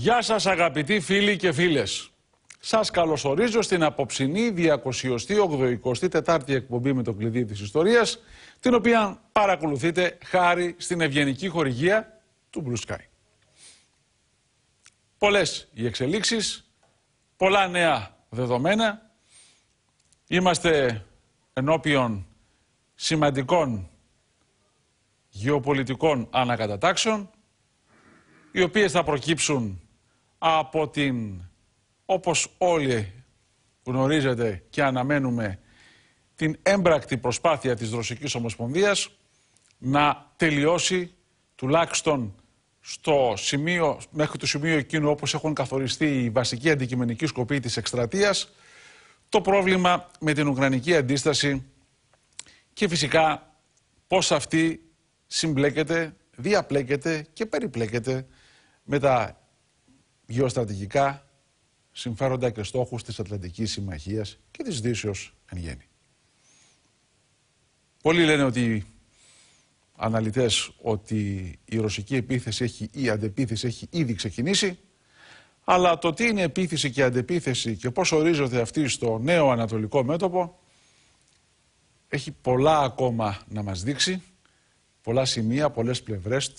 Γεια σας αγαπητοί φίλοι και φίλες. Σας καλωσορίζω στην αποψινή 284η εκπομπή με το κλειδί της ιστορίας, την οποία παρακολουθείτε χάρη στην ευγενική χορηγία του Blue Sky. Πολλές οι εξελίξεις, πολλά νέα δεδομένα. Είμαστε ενώπιον σημαντικών γεωπολιτικών ανακατατάξεων, οι οποίες θα προκύψουν από την, όπως όλοι γνωρίζετε και αναμένουμε, την έμπρακτη προσπάθεια της Ρωσικής Ομοσπονδίας να τελειώσει τουλάχιστον στο σημείο, μέχρι το σημείο εκείνο όπως έχουν καθοριστεί οι βασικοί αντικειμενικοί σκοποί της εκστρατείας, το πρόβλημα με την Ουκρανική αντίσταση και φυσικά πώς αυτή συμπλέκεται, διαπλέκεται και περιπλέκεται με τα γεωστρατηγικά συμφέροντα και στόχους της Ατλαντικής Συμμαχίας και της Δύσεως εν γέννη. Πολλοί λένε ότι αναλυτές ότι η ρωσική επίθεση έχει, ή η αντεπιθεση έχει ήδη ξεκινήσει αλλά το τι είναι επίθεση και αντεπίθεση και πώς ορίζονται αυτοί στο νέο ανατολικό μέτωπο έχει πολλά ακόμα να μας δείξει, πολλά σημεία, πολλές πλευρές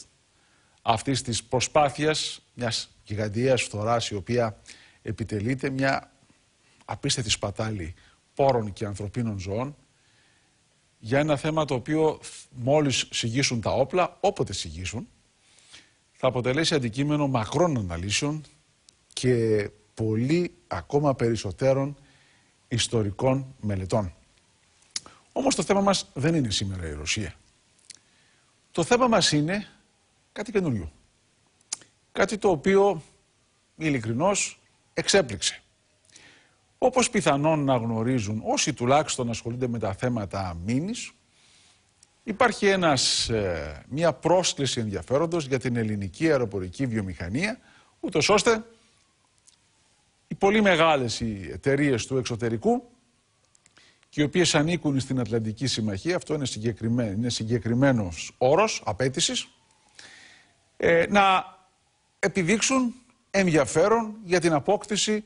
αυτής της προσπάθειας μιας γιγαντιαίας φθοράς η οποία επιτελείται μια απίστευτη σπατάλη πόρων και ανθρωπίνων ζώων για ένα θέμα το οποίο μόλις συγγίσουν τα όπλα, όποτε συγγίσουν, θα αποτελέσει αντικείμενο μακρών αναλύσεων και πολύ ακόμα περισσότερων ιστορικών μελετών. Όμως το θέμα μας δεν είναι σήμερα η Ρωσία. Το θέμα μας είναι κάτι καινούριο. Κάτι το οποίο, ειλικρινώς, εξέπληξε. Όπως πιθανόν να γνωρίζουν όσοι τουλάχιστον ασχολούνται με τα θέματα μήνης, υπάρχει ένας, ε, μια πρόσκληση ενδιαφέροντος για την ελληνική αεροπορική βιομηχανία, ούτως ώστε οι πολύ μεγάλες οι εταιρείες του εξωτερικού και οι οποίες ανήκουν στην Ατλαντική Συμμαχία, αυτό είναι, συγκεκριμένο, είναι συγκεκριμένος όρος απέτησης, ε, να επιδείξουν ενδιαφέρον για την απόκτηση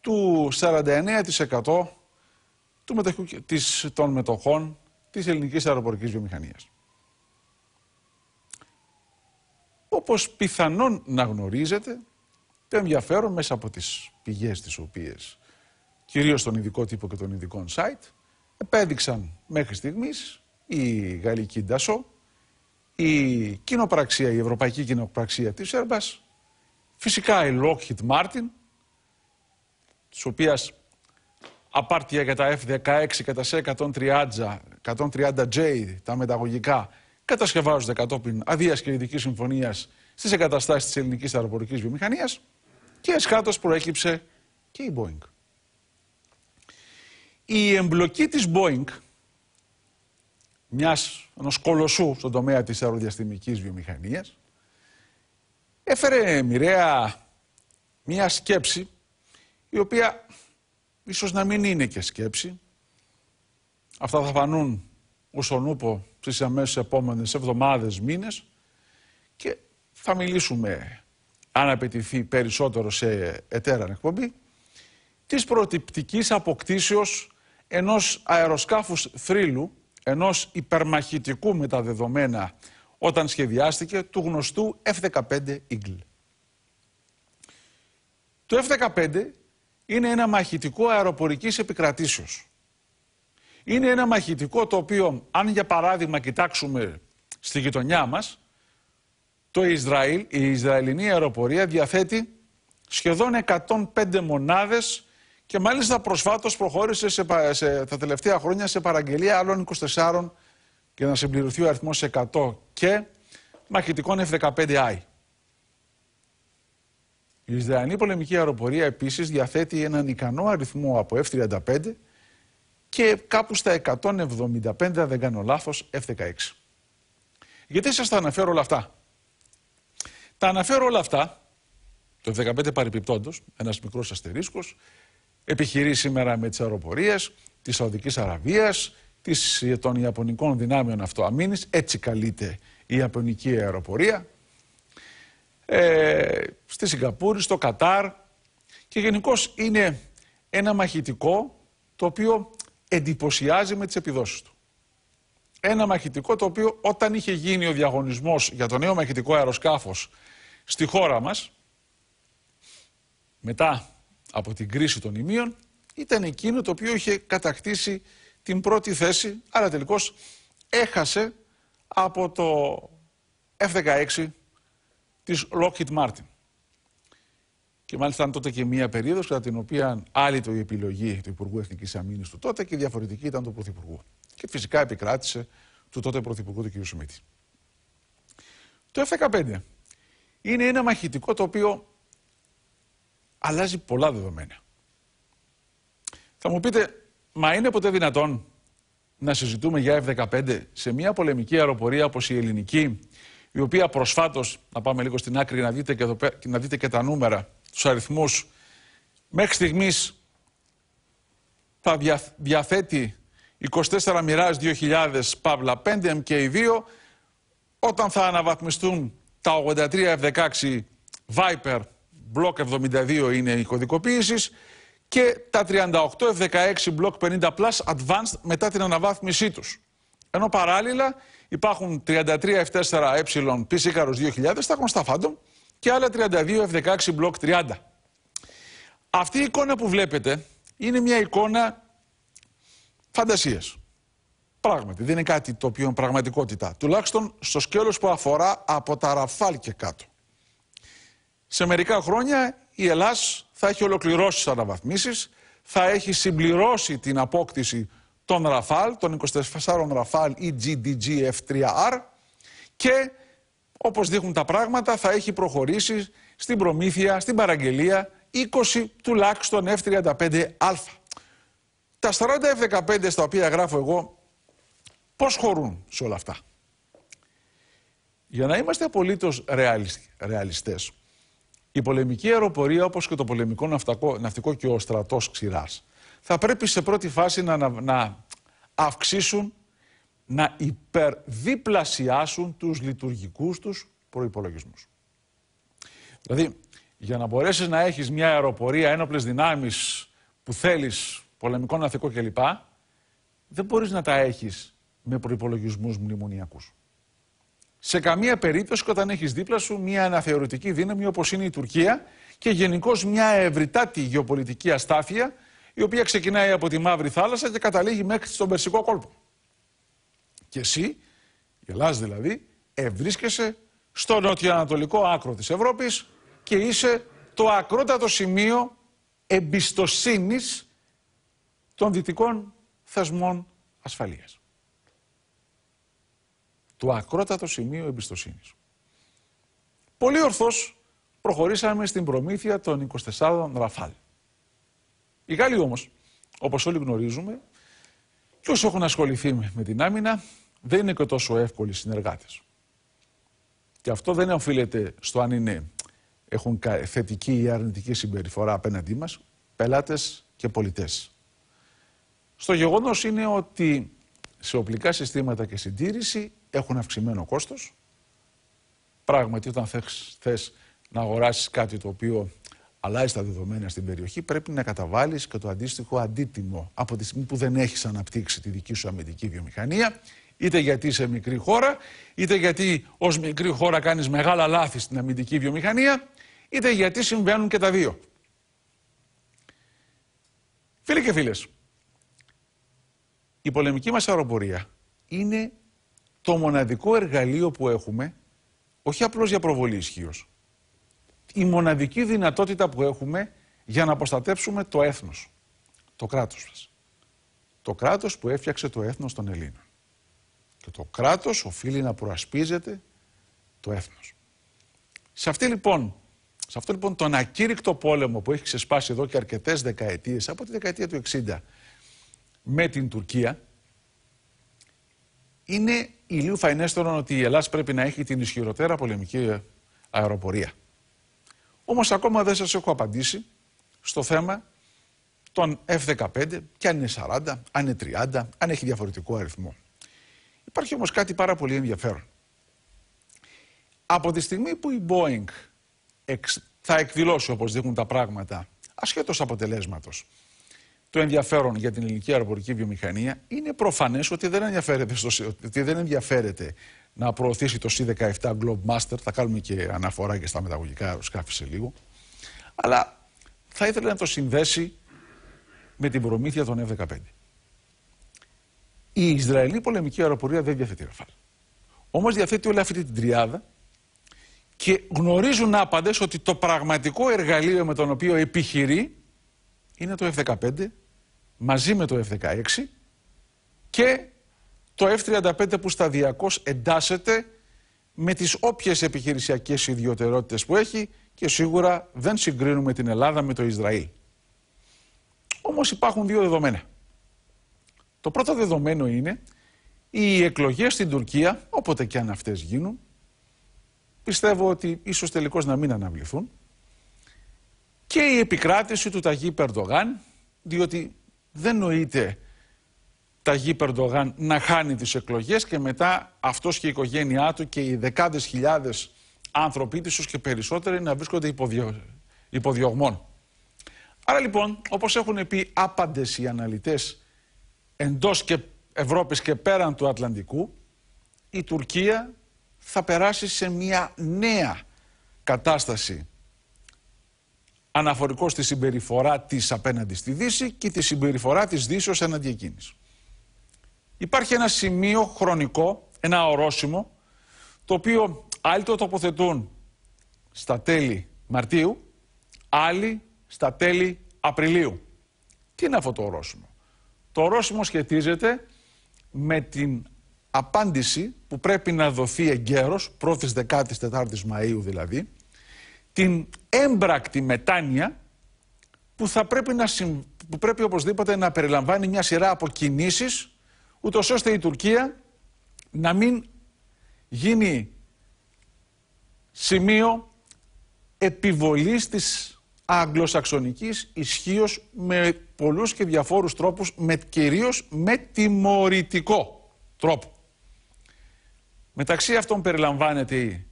του 49% του των μετοχών της ελληνικής αεροπορικής βιομηχανίας. Όπως πιθανόν να γνωρίζετε, το ενδιαφέρον μέσα από τις πηγές τις οποίες κυρίως τον ειδικό τύπο και τον ειδικών site επέδειξαν μέχρι στιγμής η γαλλική Ντασό, η κοινοπραξία, η ευρωπαϊκή κοινοπραξία της Airbus, φυσικά η Lockheed Martin, της οποίας απάρτια για τα F-16 και τα c 130J, τα μεταγωγικά, κατασκευάζονται κατόπιν αδείας ειδικής συμφωνίας στις εγκαταστάσεις της ελληνικής αεροπορικής βιομηχανίας και εσχάτως προέκυψε και η Boeing. Η εμπλοκή της Boeing μιας, ενός κολοσσού στον τομέα της αεροδιαστημικής βιομηχανίας, έφερε μοιραία μια σκέψη η οποία ίσως να μην είναι και σκέψη. Αυτά θα φανούν ως τον ούπο στις αμέσως επόμενες εβδομάδες, μήνες και θα μιλήσουμε αν απαιτηθεί περισσότερο σε εταίραν εκπομπή της προτυπτικής αποκτήσεως ενός αεροσκάφους θρύλου ενός υπερμαχητικού με τα δεδομένα όταν σχεδιάστηκε του γνωστού F-15 Eagle. Το F-15 είναι ένα μαχητικό αεροπορικής επικρατήσεως. Είναι ένα μαχητικό το οποίο, αν για παράδειγμα κοιτάξουμε στη γειτονιά μας, το Ισραήλ, η Ισραηλινή αεροπορία διαθέτει σχεδόν 105 μονάδες και μάλιστα προσφάτως προχώρησε σε, σε, τα τελευταία χρόνια σε παραγγελία άλλων 24 για να συμπληρωθεί ο αριθμός 100 και μαχητικών F-15I. Η Ισραηλινή πολεμική αεροπορία επίσης διαθέτει έναν ικανό αριθμό από F-35 και κάπου στα 175, δεν κάνω λάθος, F-16. Γιατί σας τα αναφέρω όλα αυτά. Τα αναφέρω όλα αυτά, το F-15 παρεπιπτόντος, ένας μικρός αστερίσκος, επιχειρεί σήμερα με τις αεροπορίες της Σαουδικής Αραβίας, ε, των Ιαπωνικών δυνάμεων αυτοαμήνης. Έτσι καλείται η Ιαπωνική αεροπορία. Ε, στη Σιγκαπούρη, στο Κατάρ. Και γενικώς είναι ένα μαχητικό το οποίο εντυπωσιάζει με τις επιδόσεις του. Ένα μαχητικό το οποίο όταν είχε γίνει ο διαγωνισμός για το νέο μαχητικό αεροσκάφος στη χώρα μας, μετά από την κρίση των ημείων ήταν εκείνο το οποίο είχε κατακτήσει την πρώτη θέση, αλλά τελικώς έχασε από το F-16 της Lockheed Martin. Και μάλιστα ήταν τότε και μία περίοδος κατά την οποία άλλη το η επιλογή του Υπουργού Εθνικής Αμήνης του τότε και διαφορετική ήταν του Πρωθυπουργού. Και φυσικά επικράτησε του τότε Πρωθυπουργού του κ. Σουμίτη. Το F-15 είναι ένα μαχητικό το οποίο αλλάζει πολλά δεδομένα. Θα μου πείτε, μα είναι ποτέ δυνατόν να συζητούμε για F-15 σε μια πολεμική αεροπορία όπως η ελληνική, η οποία προσφάτως, να πάμε λίγο στην άκρη να δείτε και, να δείτε και τα νούμερα, τους αριθμούς, μέχρι στιγμής θα διαθέτει 24 μοιράς 2000 παύλα 5 MK2, όταν θα αναβαθμιστούν τα 83 F-16 Viper μπλοκ 72 είναι η κωδικοποίησης. και τα 38 F16 μπλοκ 50 Plus Advanced μετά την αναβάθμισή τους. Ενώ παράλληλα υπάρχουν 33 F4 y PC 2000 τα γνωστά Phantom και άλλα 32 F16 Block 30. Αυτή η εικόνα που βλέπετε είναι μια εικόνα φαντασίας. Πράγματι, δεν είναι κάτι το οποίο είναι πραγματικότητα. Τουλάχιστον στο σκέλος που αφορά από τα ραφάλ και κάτω. Σε μερικά χρόνια η Ελλάς θα έχει ολοκληρώσει τις αναβαθμίσεις, θα έχει συμπληρώσει την απόκτηση των Ραφάλ, των 24 Ραφάλ ή GDG F3R και όπως δείχνουν τα πράγματα θα έχει προχωρήσει στην προμήθεια, στην παραγγελία 20 τουλάχιστον F35α. Τα 40 F15 στα οποία γράφω εγώ πώς χωρούν σε όλα αυτά. Για να είμαστε απολύτως ρεαλιστές, η πολεμική αεροπορία, όπως και το πολεμικό ναυτικό, ναυτικό και ο στρατός ξηράς, θα πρέπει σε πρώτη φάση να, να, να αυξήσουν, να υπερδιπλασιάσουν τους λειτουργικούς τους προπολογισμού. Δηλαδή, για να μπορέσεις να έχεις μια αεροπορία, ένοπλες δυνάμεις που θέλεις, πολεμικό ναυτικό κλπ., δεν μπορείς να τα έχεις με προπολογισμού μνημονιακούς σε καμία περίπτωση όταν έχεις δίπλα σου μια αναθεωρητική δύναμη όπως είναι η Τουρκία και γενικώς μια ευρυτάτη γεωπολιτική αστάθεια η οποία ξεκινάει από τη Μαύρη Θάλασσα και καταλήγει μέχρι στον Περσικό κόλπο. Και εσύ, η Ελλάδα δηλαδή, ευρίσκεσαι στο νοτιοανατολικό άκρο της Ευρώπης και είσαι το ακρότατο σημείο εμπιστοσύνης των δυτικών θεσμών ασφαλείας το ακρότατο σημείο εμπιστοσύνης. Πολύ ορθώς προχωρήσαμε στην προμήθεια των 24 Ραφάλ. Οι Γάλλοι όμως, όπως όλοι γνωρίζουμε, και όσοι έχουν ασχοληθεί με την άμυνα, δεν είναι και τόσο εύκολοι συνεργάτες. Και αυτό δεν οφείλεται στο αν είναι, έχουν θετική ή αρνητική συμπεριφορά απέναντί μας, πελάτες και πολιτές. Στο γεγονός είναι ότι σε οπλικά συστήματα και συντήρηση έχουν αυξημένο κόστος. Πράγματι, όταν θες να αγοράσεις κάτι το οποίο αλλάζει τα δεδομένα στην περιοχή, πρέπει να καταβάλεις και το αντίστοιχο αντίτιμο από τη στιγμή που δεν έχεις αναπτύξει τη δική σου αμυντική βιομηχανία, είτε γιατί είσαι μικρή χώρα, είτε γιατί ως μικρή χώρα κάνεις μεγάλα λάθη στην αμυντική βιομηχανία, είτε γιατί συμβαίνουν και τα δύο. Φίλοι και φίλες, η πολεμική μας αεροπορία είναι το μοναδικό εργαλείο που έχουμε, όχι απλώς για προβολή ισχύως. η μοναδική δυνατότητα που έχουμε για να προστατέψουμε το έθνος, το κράτος μας. Το κράτος που έφτιαξε το έθνος των Ελλήνων. Και το κράτος οφείλει να προασπίζεται το έθνος. Σε, αυτή, λοιπόν, σε αυτό λοιπόν τον ακήρυκτο πόλεμο που έχει ξεσπάσει εδώ και αρκετές δεκαετίες, από τη δεκαετία του 60 με την Τουρκία, είναι ηλίου φαϊνέστερον ότι η Ελλάδα πρέπει να έχει την ισχυροτέρα πολεμική αεροπορία. Όμως ακόμα δεν σας έχω απαντήσει στο θέμα των F-15 και αν είναι 40, αν είναι 30, αν έχει διαφορετικό αριθμό. Υπάρχει όμως κάτι πάρα πολύ ενδιαφέρον. Από τη στιγμή που η Boeing θα εκδηλώσει όπως δείχνουν τα πράγματα, ασχέτως αποτελέσματος, το ενδιαφέρον για την ελληνική αεροπορική βιομηχανία, είναι προφανές ότι, δεν ενδιαφέρεται δεν ενδιαφέρεται να προωθήσει το C-17 Globemaster. Θα κάνουμε και αναφορά και στα μεταγωγικά αεροσκάφη σε λίγο. Αλλά θα ήθελε να το συνδέσει με την προμήθεια των F-15. Η Ισραηλή πολεμική αεροπορία δεν διαθέτει ραφάλ. Όμως διαθέτει όλη αυτή την τριάδα και γνωρίζουν άπαντε ότι το πραγματικό εργαλείο με τον οποίο επιχειρεί είναι το F-15 μαζί με το F-16 και το F-35 που σταδιακώς εντάσσεται με τις όποιες επιχειρησιακές ιδιωτερότητες που έχει και σίγουρα δεν συγκρίνουμε την Ελλάδα με το Ισραήλ. Όμως υπάρχουν δύο δεδομένα. Το πρώτο δεδομένο είναι οι εκλογές στην Τουρκία, όποτε και αν αυτές γίνουν, πιστεύω ότι ίσως τελικώς να μην αναβληθούν, και η επικράτηση του Ταγί Περντογάν, διότι δεν νοείται Ταγί Περντογάν να χάνει τις εκλογές και μετά αυτός και η οικογένειά του και οι δεκάδες χιλιάδες άνθρωποι της, και περισσότεροι, να βρίσκονται υποδιωγμών. Άρα λοιπόν, όπως έχουν πει άπαντες οι αναλυτές εντός και Ευρώπης και πέραν του Ατλαντικού, η Τουρκία θα περάσει σε μια νέα κατάσταση αναφορικό στη συμπεριφορά της απέναντι στη Δύση και τη συμπεριφορά της ω έναντι εκείνης. Υπάρχει ένα σημείο χρονικό, ένα ορόσημο, το οποίο άλλοι το τοποθετούν στα τέλη Μαρτίου, άλλοι στα τέλη Απριλίου. Τι είναι αυτό το ορόσημο. Το ορόσημο σχετίζεται με την απάντηση που πρέπει να δοθει εγκαίρος, εγκαίρως, πρώτης 14ης Μαΐου δηλαδή, την έμπρακτη μετάνοια που θα πρέπει, να, που πρέπει οπωσδήποτε να περιλαμβάνει μια σειρά από κινήσεις ούτως ώστε η Τουρκία να μην γίνει σημείο επιβολής της αγγλοσαξονικής ισχύως με πολλούς και διαφόρους τρόπους, με, κυρίως με τιμωρητικό τρόπο. Μεταξύ αυτών περιλαμβάνεται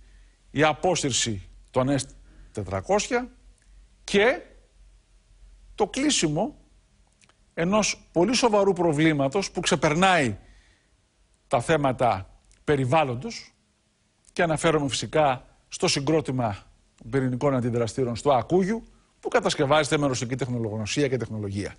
η, απόσυρση των, 400 και το κλείσιμο ενός πολύ σοβαρού προβλήματος που ξεπερνάει τα θέματα περιβάλλοντος και αναφέρομαι φυσικά στο συγκρότημα πυρηνικών αντιδραστήρων στο Ακούγιου που κατασκευάζεται με ρωσική τεχνολογία και τεχνολογία.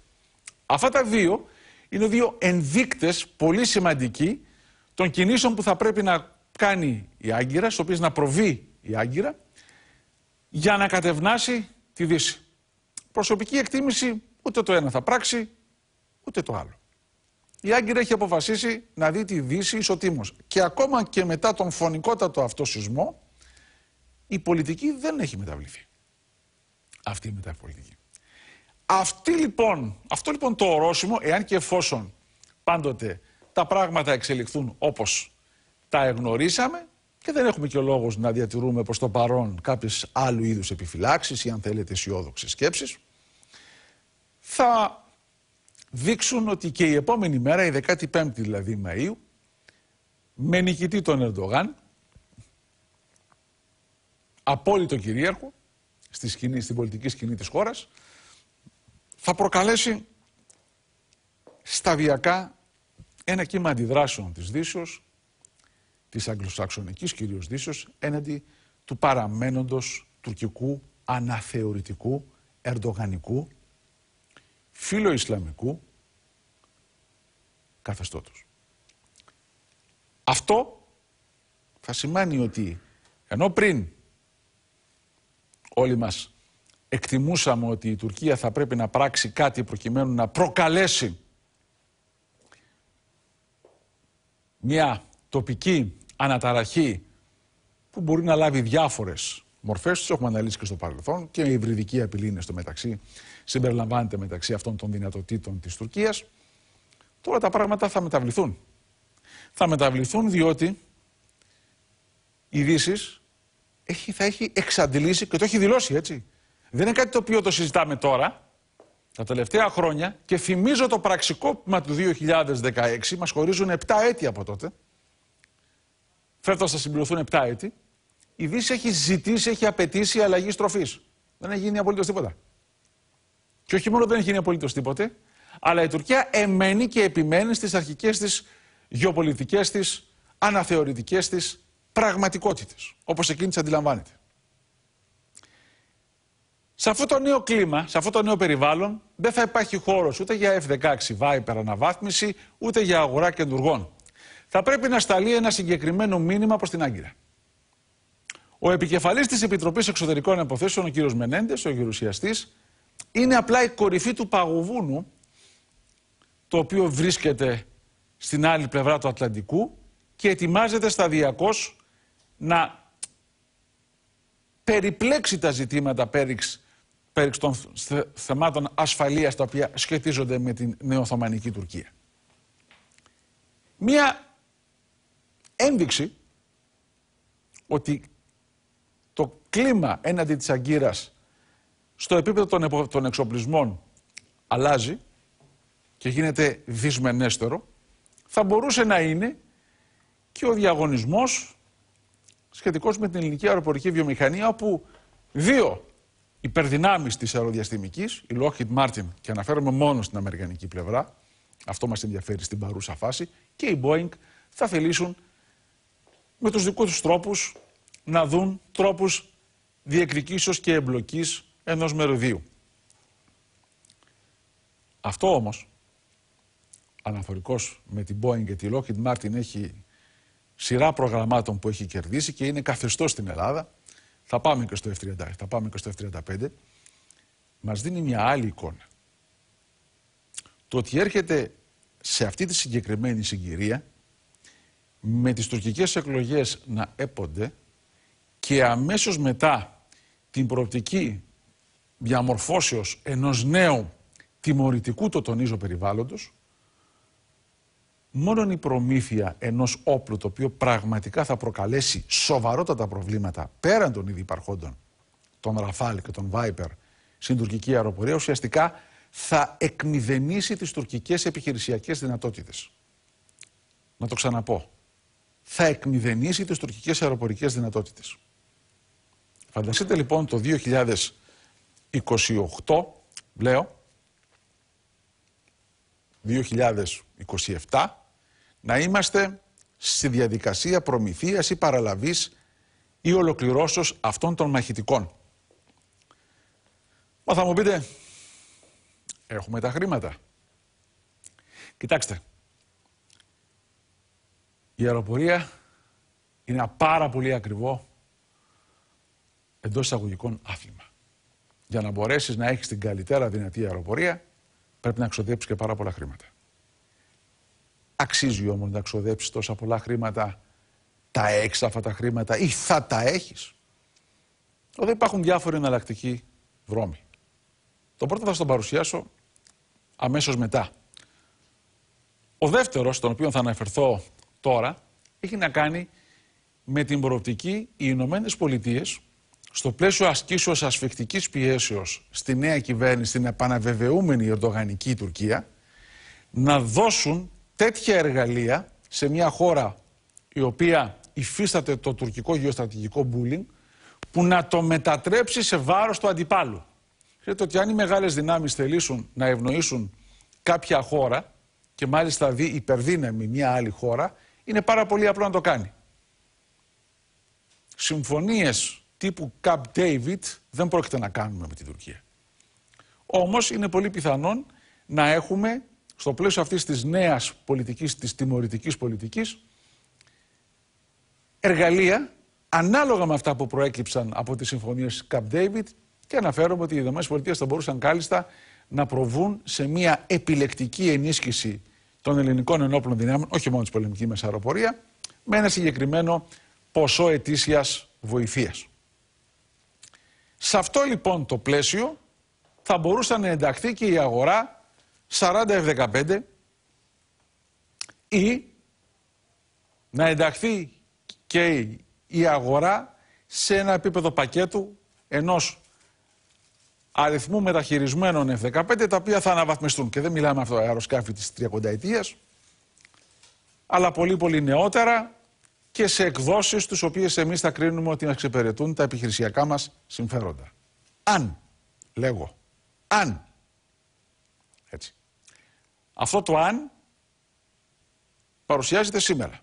Αυτά τα δύο είναι δύο ενδείκτες πολύ σημαντικοί των κινήσεων που θα πρέπει να κάνει η Άγκυρα, στις οποίες να προβεί η Άγκυρα για να κατευνάσει τη Δύση. Προσωπική εκτίμηση ούτε το ένα θα πράξει, ούτε το άλλο. Η Άγκυρα έχει αποφασίσει να δει τη Δύση ισοτήμως. Και ακόμα και μετά τον φωνικότατο αυτό σεισμό, η πολιτική δεν έχει μεταβληθεί. Αυτή η μεταπολιτική. Αυτή λοιπόν, αυτό λοιπόν το ορόσημο, εάν και εφόσον πάντοτε τα πράγματα εξελιχθούν όπως τα εγνωρίσαμε, και δεν έχουμε και λόγος να διατηρούμε προς το παρόν κάποιες άλλου είδους επιφυλάξεις ή αν θέλετε αισιόδοξες σκέψεις. Θα δείξουν ότι και η επόμενη μέρα, η 15η δηλαδή Μαΐου, με νικητή τον Ερντογάν, απόλυτο κυρίαρχο στη σκηνή, στην πολιτική σκηνή της χώρας, θα προκαλέσει σταδιακά ένα κύμα αντιδράσεων της Δύσεως της αγγλοσαξονικής κυρίως δύσεως έναντι του παραμένοντος τουρκικού αναθεωρητικού ερντογανικού φιλοϊσλαμικού καθεστώτος. Αυτό θα σημαίνει ότι ενώ πριν όλοι μας εκτιμούσαμε ότι η Τουρκία θα πρέπει να πράξει κάτι προκειμένου να προκαλέσει μια τοπική αναταραχή που μπορεί να λάβει διάφορες μορφές. Τις έχουμε αναλύσει και στο παρελθόν και η υβριδική απειλή είναι στο μεταξύ. Συμπεριλαμβάνεται μεταξύ αυτών των δυνατοτήτων της Τουρκίας. Τώρα τα πράγματα θα μεταβληθούν. Θα μεταβληθούν διότι η Δύση θα έχει εξαντλήσει και το έχει δηλώσει έτσι. Δεν είναι κάτι το οποίο το συζητάμε τώρα. Τα τελευταία χρόνια και θυμίζω το πραξικόπημα του 2016, μας χωρίζουν 7 έτη από τότε, Φέτος θα συμπληρωθούν 7 έτη. Η Δύση έχει ζητήσει, έχει απαιτήσει αλλαγή στροφής. Δεν έχει γίνει απολύτως τίποτα. Και όχι μόνο δεν έχει γίνει απολύτως τίποτε, αλλά η Τουρκία εμένει και επιμένει στις αρχικές της γεωπολιτικές της, αναθεωρητικές της πραγματικότητες. Όπως εκείνη τις αντιλαμβάνεται. Σε αυτό το νέο κλίμα, σε αυτό το νέο περιβάλλον, δεν θα υπάρχει χώρος ούτε για F-16 Viper αναβάθμιση, ούτε για αγορά κεντουργών θα πρέπει να σταλεί ένα συγκεκριμένο μήνυμα προς την Άγκυρα. Ο επικεφαλής της Επιτροπής Εξωτερικών Αποθέσεων, ο κ. Μενέντες, ο γερουσιαστής, είναι απλά η κορυφή του παγωβούνου, το οποίο βρίσκεται στην άλλη πλευρά του Ατλαντικού και ετοιμάζεται σταδιακώς να περιπλέξει τα ζητήματα πέριξ, πέριξ των θεμάτων ασφαλείας τα οποία σχετίζονται με την νεοθωμανική Τουρκία. Μία ένδειξη ότι το κλίμα έναντι της αγκύρας στο επίπεδο των εξοπλισμών αλλάζει και γίνεται δυσμενέστερο, θα μπορούσε να είναι και ο διαγωνισμός σχετικός με την ελληνική αεροπορική βιομηχανία, όπου δύο υπερδυνάμεις της αεροδιαστημικής, η Lockheed Martin, και αναφέρομαι μόνο στην αμερικανική πλευρά, αυτό μας ενδιαφέρει στην παρούσα φάση, και η Boeing θα θελήσουν με τους δικούς τους τρόπους να δουν τρόπους διεκδικήσεως και εμπλοκής ενός μεροδίου. Αυτό όμως, αναφορικός με την Boeing και τη Lockheed Martin έχει σειρά προγραμμάτων που έχει κερδίσει και είναι καθεστώς στην Ελλάδα, θα πάμε και στο f θα πάμε και στο F-35, μας δίνει μια άλλη εικόνα. Το ότι έρχεται σε αυτή τη συγκεκριμένη συγκυρία με τις τουρκικές εκλογές να έπονται και αμέσως μετά την προοπτική διαμορφώσεως ενός νέου τιμωρητικού το τονίζω περιβάλλοντος, μόνον η προμήθεια ενός όπλου το οποίο πραγματικά θα προκαλέσει σοβαρότατα προβλήματα πέραν των ήδη υπαρχόντων, των Ραφάλ και των Βάιπερ στην τουρκική αεροπορία, ουσιαστικά θα εκμηδενήσει τις τουρκικές επιχειρησιακές δυνατότητες. Να το ξαναπώ θα εκμηδενήσει τις τουρκικές αεροπορικές δυνατότητες. Φανταστείτε λοιπόν το 2028, λέω, 2027, να είμαστε στη διαδικασία προμηθείας ή παραλαβής ή ολοκληρώσεως αυτών των μαχητικών. Μα θα μου πείτε, έχουμε τα χρήματα. Κοιτάξτε, η αεροπορία είναι ένα πάρα πολύ ακριβό εντός εισαγωγικών άθλημα. Για να μπορέσεις να έχεις την καλύτερα δυνατή αεροπορία, πρέπει να ξοδέψεις και πάρα πολλά χρήματα. Αξίζει όμως να ξοδέψεις τόσα πολλά χρήματα, τα έχεις αυτά τα χρήματα ή θα τα έχεις. Εδώ υπάρχουν διάφοροι εναλλακτικοί δρόμοι. Το πρώτο θα στον παρουσιάσω αμέσως μετά. Ο δεύτερος, στον οποίο θα αναφερθώ τώρα έχει να κάνει με την προοπτική οι Ηνωμένες Πολιτείες στο πλαίσιο ασκήσεως ασφιχτική πιέσεως στη νέα κυβέρνηση, στην επαναβεβαιούμενη ερντογανική Τουρκία, να δώσουν τέτοια εργαλεία σε μια χώρα η οποία υφίσταται το τουρκικό γεωστρατηγικό μπούλινγκ που να το μετατρέψει σε βάρος του αντιπάλου. Ξέρετε ότι αν οι μεγάλες δυνάμεις θελήσουν να ευνοήσουν κάποια χώρα και μάλιστα δει υπερδύναμη μια άλλη χώρα, είναι πάρα πολύ απλό να το κάνει. Συμφωνίες τύπου καπ David δεν πρόκειται να κάνουμε με την Τουρκία. Όμως είναι πολύ πιθανόν να έχουμε στο πλαίσιο αυτής της νέας πολιτικής, της τιμωρητικής πολιτικής, εργαλεία ανάλογα με αυτά που προέκυψαν από τις συμφωνίες καπ David και αναφέρομαι ότι οι ΗΠΑ θα μπορούσαν κάλλιστα να προβούν σε μια επιλεκτική ενίσχυση των ελληνικών ενόπλων δυνάμεων, όχι μόνο της πολεμικής μα με ένα συγκεκριμένο ποσό ετήσιας βοηθείας. Σε αυτό λοιπόν το πλαίσιο θα μπορούσε να ενταχθεί και η αγορά 40 F-15 ή να ενταχθεί και η αγορά σε ένα επίπεδο πακέτου ενός αριθμού μεταχειρισμένων F-15 τα οποία θα αναβαθμιστούν. Και δεν μιλάμε αυτό ε, αεροσκάφη της 30 ετίας, αλλά πολύ πολύ νεότερα και σε εκδόσεις τι οποίες εμείς θα κρίνουμε ότι να ξεπερετούν τα επιχειρησιακά μας συμφέροντα. Αν, λέγω, αν, έτσι, αυτό το αν παρουσιάζεται σήμερα.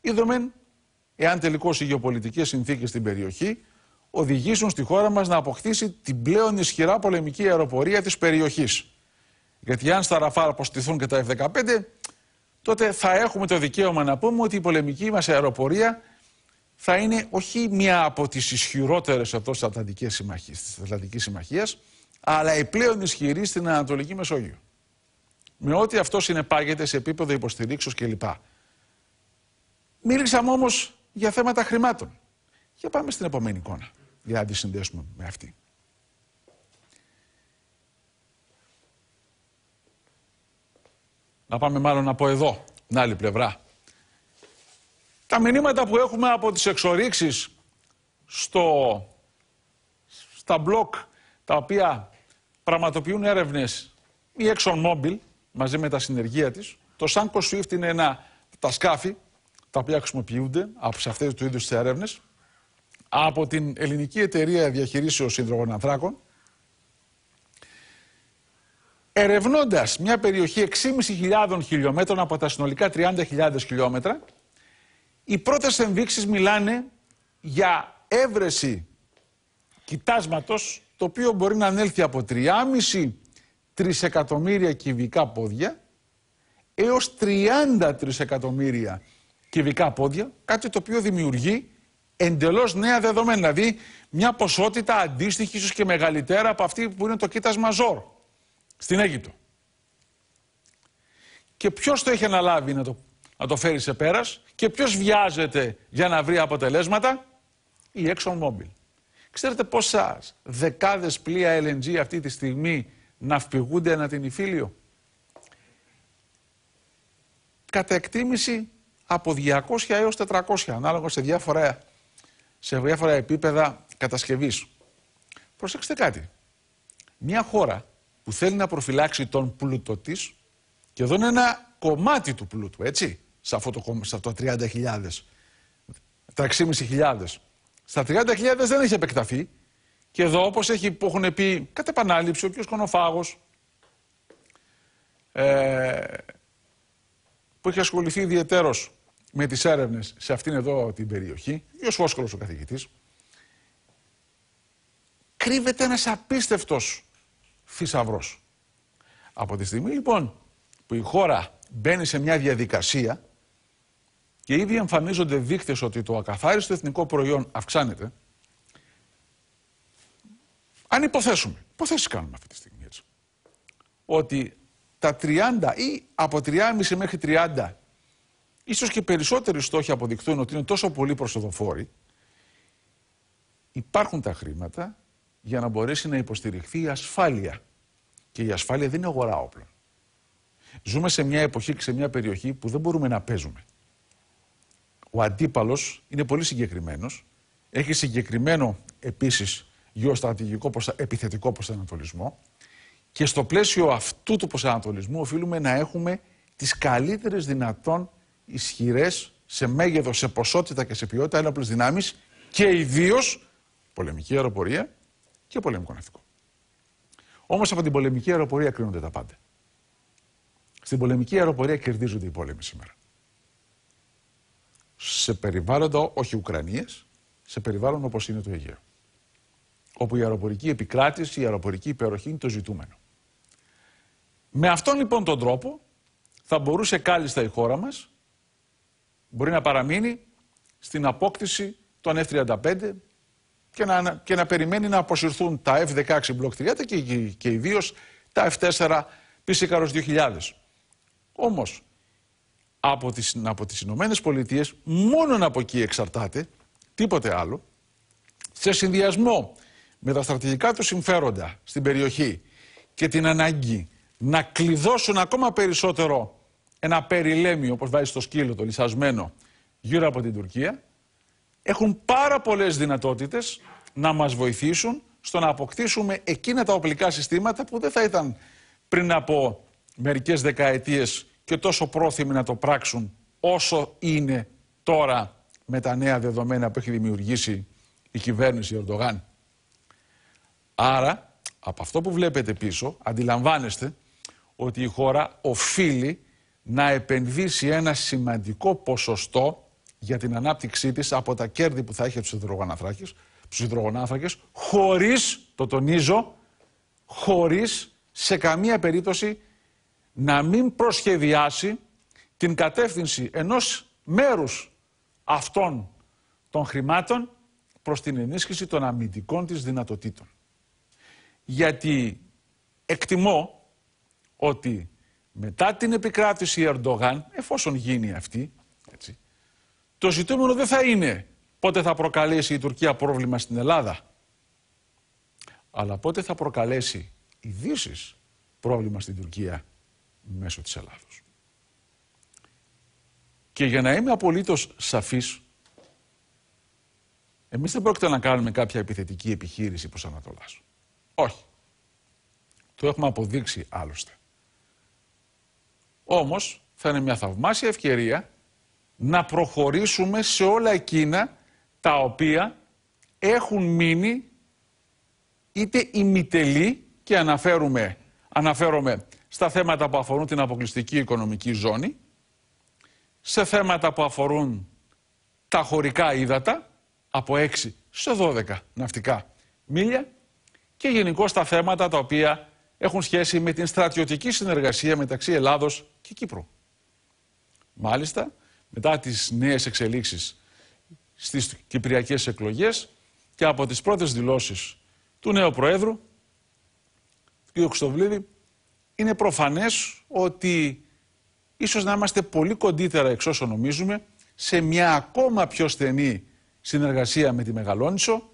Είδομεν εάν τελικώς οι γεωπολιτικές συνθήκες στην περιοχή οδηγήσουν στη χώρα μας να αποκτήσει την πλέον ισχυρά πολεμική αεροπορία της περιοχής. Γιατί αν στα Ραφάλ αποστηθούν και τα F-15, τότε θα έχουμε το δικαίωμα να πούμε ότι η πολεμική μας αεροπορία θα είναι όχι μία από τις ισχυρότερες εδώ της Ατλαντικής Συμμαχίας, αλλά η πλέον ισχυρή στην Ανατολική Μεσόγειο. Με ό,τι αυτό συνεπάγεται σε επίπεδο υποστηρίξεως κλπ. Μίλησαμε όμως για θέματα χρημάτων. Για πάμε στην επόμενη εικόνα για να τη συνδέσουμε με αυτή. Να πάμε μάλλον από εδώ, την άλλη πλευρά. Τα μηνύματα που έχουμε από τις εξορίξεις στο, στα μπλοκ τα οποία πραγματοποιούν έρευνες η Exxon Mobil μαζί με τα συνεργεία της. Το Sanko Swift είναι ένα τα σκάφη τα οποία χρησιμοποιούνται από σε αυτές του είδους τις έρευνες από την Ελληνική Εταιρεία Διαχειρήσεως σύντρογων Ανθράκων ερευνώντας μια περιοχή 6.500 χιλιόμετρων από τα συνολικά 30.000 χιλιόμετρα οι πρώτες ενδείξεις μιλάνε για έβρεση κοιτάσματος το οποίο μπορεί να ανέλθει από 3,5 τρισεκατομμύρια κυβικά πόδια έως 30 τρισεκατομμύρια κυβικά πόδια, κάτι το οποίο δημιουργεί εντελώς νέα δεδομένα. Δηλαδή μια ποσότητα αντίστοιχη, ίσως και μεγαλύτερα από αυτή που είναι το κοίτασμα Ζόρ στην Αίγυπτο. Και ποιος το έχει αναλάβει να το, να το φέρει σε πέρας και ποιος βιάζεται για να βρει αποτελέσματα, η ExxonMobil. Ξέρετε πόσα δεκάδες πλοία LNG αυτή τη στιγμή ναυπηγούνται ανά την Ιφίλιο. Κατά εκτίμηση από 200 έως 400, ανάλογα σε διάφορα σε διάφορα επίπεδα κατασκευής. Προσέξτε κάτι. Μια χώρα που θέλει να προφυλάξει τον πλούτο της και εδώ είναι ένα κομμάτι του πλούτου, έτσι, σε αυτό το, σε αυτό 30.000, τα 6.500. Στα 30.000 δεν έχει επεκταθεί και εδώ όπως έχει, έχουν πει κατά επανάληψη ο κ. Κονοφάγος ε, που έχει ασχοληθεί ιδιαίτερος με τις έρευνες σε αυτήν εδώ την περιοχή, ο Φόσκολος ο καθηγητής, κρύβεται ένας απίστευτος θησαυρός. Από τη στιγμή λοιπόν που η χώρα μπαίνει σε μια διαδικασία και ήδη εμφανίζονται δείκτες ότι το ακαθάριστο εθνικό προϊόν αυξάνεται, αν υποθέσουμε, υποθέσεις κάνουμε αυτή τη στιγμή έτσι, ότι τα 30 ή από 3,5 μέχρι 30 ίσως και περισσότεροι στόχοι αποδεικτούν ότι είναι τόσο πολύ προσοδοφόροι, υπάρχουν τα χρήματα για να μπορέσει να υποστηριχθεί η ασφάλεια. Και η ασφάλεια δεν είναι αγορά όπλων. Ζούμε σε μια εποχή και σε μια περιοχή που δεν μπορούμε να παίζουμε. Ο αντίπαλος είναι πολύ συγκεκριμένος, έχει συγκεκριμένο επίσης γεωστρατηγικό επιθετικό προσανατολισμό και στο πλαίσιο αυτού του προσανατολισμού οφείλουμε να έχουμε τις καλύτερες δυνατόν ισχυρές σε μέγεθος, σε ποσότητα και σε ποιότητα ένοπλε δυνάμεις και ιδίως πολεμική αεροπορία και πολεμικό ναυτικό. Όμως από την πολεμική αεροπορία κρίνονται τα πάντα. Στην πολεμική αεροπορία κερδίζονται οι πόλεμοι σήμερα. Σε περιβάλλοντα όχι Ουκρανίες, σε περιβάλλον όπως είναι το Αιγαίο. Όπου η αεροπορική επικράτηση, η αεροπορική υπεροχή είναι το ζητούμενο. Με αυτόν λοιπόν τον τρόπο θα μπορούσε κάλλιστα η χώρα μας μπορεί να παραμείνει στην απόκτηση των F-35 και να, και να περιμένει να αποσυρθούν τα F-16 Block 30 και, και, και ιδίως τα F-4 Πίσικαρος 2000. Όμως, από τις, από τις Ηνωμένες Πολιτείες μόνο από εκεί εξαρτάται, τίποτε άλλο, σε συνδυασμό με τα στρατηγικά του συμφέροντα στην περιοχή και την ανάγκη να κλειδώσουν ακόμα περισσότερο ένα περιλέμιο, όπως βάζει στο σκύλο το λισασμένο, γύρω από την Τουρκία, έχουν πάρα πολλές δυνατότητες να μας βοηθήσουν στο να αποκτήσουμε εκείνα τα οπλικά συστήματα που δεν θα ήταν πριν από μερικές δεκαετίες και τόσο πρόθυμοι να το πράξουν όσο είναι τώρα με τα νέα δεδομένα που έχει δημιουργήσει η κυβέρνηση Ερντογάν. Άρα, από αυτό που βλέπετε πίσω, αντιλαμβάνεστε ότι η χώρα οφείλει να επενδύσει ένα σημαντικό ποσοστό για την ανάπτυξή της από τα κέρδη που θα έχει από τους υδρογονάφρακες, χωρίς, το τονίζω, χωρίς σε καμία περίπτωση να μην προσχεδιάσει την κατεύθυνση ενός μέρους αυτών των χρημάτων προς την ενίσχυση των αμυντικών της δυνατοτήτων. Γιατί εκτιμώ ότι μετά την επικράτηση Ερντογάν, εφόσον γίνει αυτή, έτσι, το ζητούμενο δεν θα είναι πότε θα προκαλέσει η Τουρκία πρόβλημα στην Ελλάδα, αλλά πότε θα προκαλέσει η πρόβλημα στην Τουρκία μέσω της Ελλάδος. Και για να είμαι απολύτως σαφής, εμείς δεν πρόκειται να κάνουμε κάποια επιθετική επιχείρηση προς Ανατολάς. Όχι. Το έχουμε αποδείξει άλλωστε. Όμως θα είναι μια θαυμάσια ευκαιρία να προχωρήσουμε σε όλα εκείνα τα οποία έχουν μείνει είτε ημιτελή και αναφέρουμε, αναφέρομαι στα θέματα που αφορούν την αποκλειστική οικονομική ζώνη, σε θέματα που αφορούν τα χωρικά ύδατα από 6 σε 12 ναυτικά μίλια και γενικώ τα θέματα τα οποία έχουν σχέση με την στρατιωτική συνεργασία μεταξύ Ελλάδος και Κύπρου. Μάλιστα, μετά τις νέες εξελίξεις στις κυπριακές εκλογές και από τις πρώτες δηλώσεις του νέου Προέδρου, του κ. είναι προφανές ότι ίσως να είμαστε πολύ κοντύτερα εξ όσο νομίζουμε σε μια ακόμα πιο στενή συνεργασία με τη Μεγαλόνισο,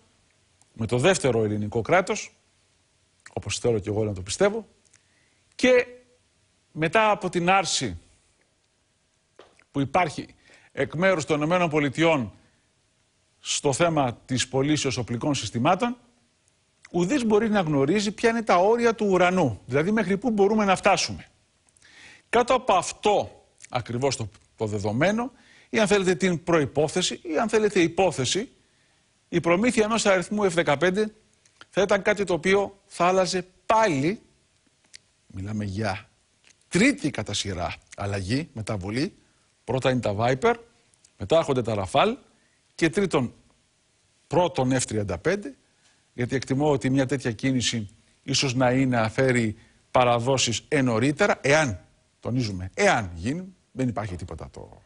με το δεύτερο ελληνικό κράτος, όπως θέλω και εγώ να το πιστεύω, και μετά από την άρση που υπάρχει εκ μέρους των ΗΠΑ στο θέμα της πωλήσεως οπλικών συστημάτων, ουδής μπορεί να γνωρίζει ποια είναι τα όρια του ουρανού, δηλαδή μέχρι πού μπορούμε να φτάσουμε. Κάτω από αυτό ακριβώς το, το δεδομένο, ή αν θέλετε την προϋπόθεση, ή αν θέλετε υπόθεση, η προμήθεια ενός αριθμού F-15 θα ήταν κάτι το οποίο θα άλλαζε πάλι, μιλάμε για τρίτη κατά σειρά αλλαγή, μεταβολή. Πρώτα είναι τα Viper, μετά έρχονται τα Rafale και τρίτον πρώτον F-35, γιατί εκτιμώ ότι μια τέτοια κίνηση ίσως να είναι να φέρει παραδόσεις ενωρίτερα, εάν, τονίζουμε, εάν γίνει, δεν υπάρχει τίποτα το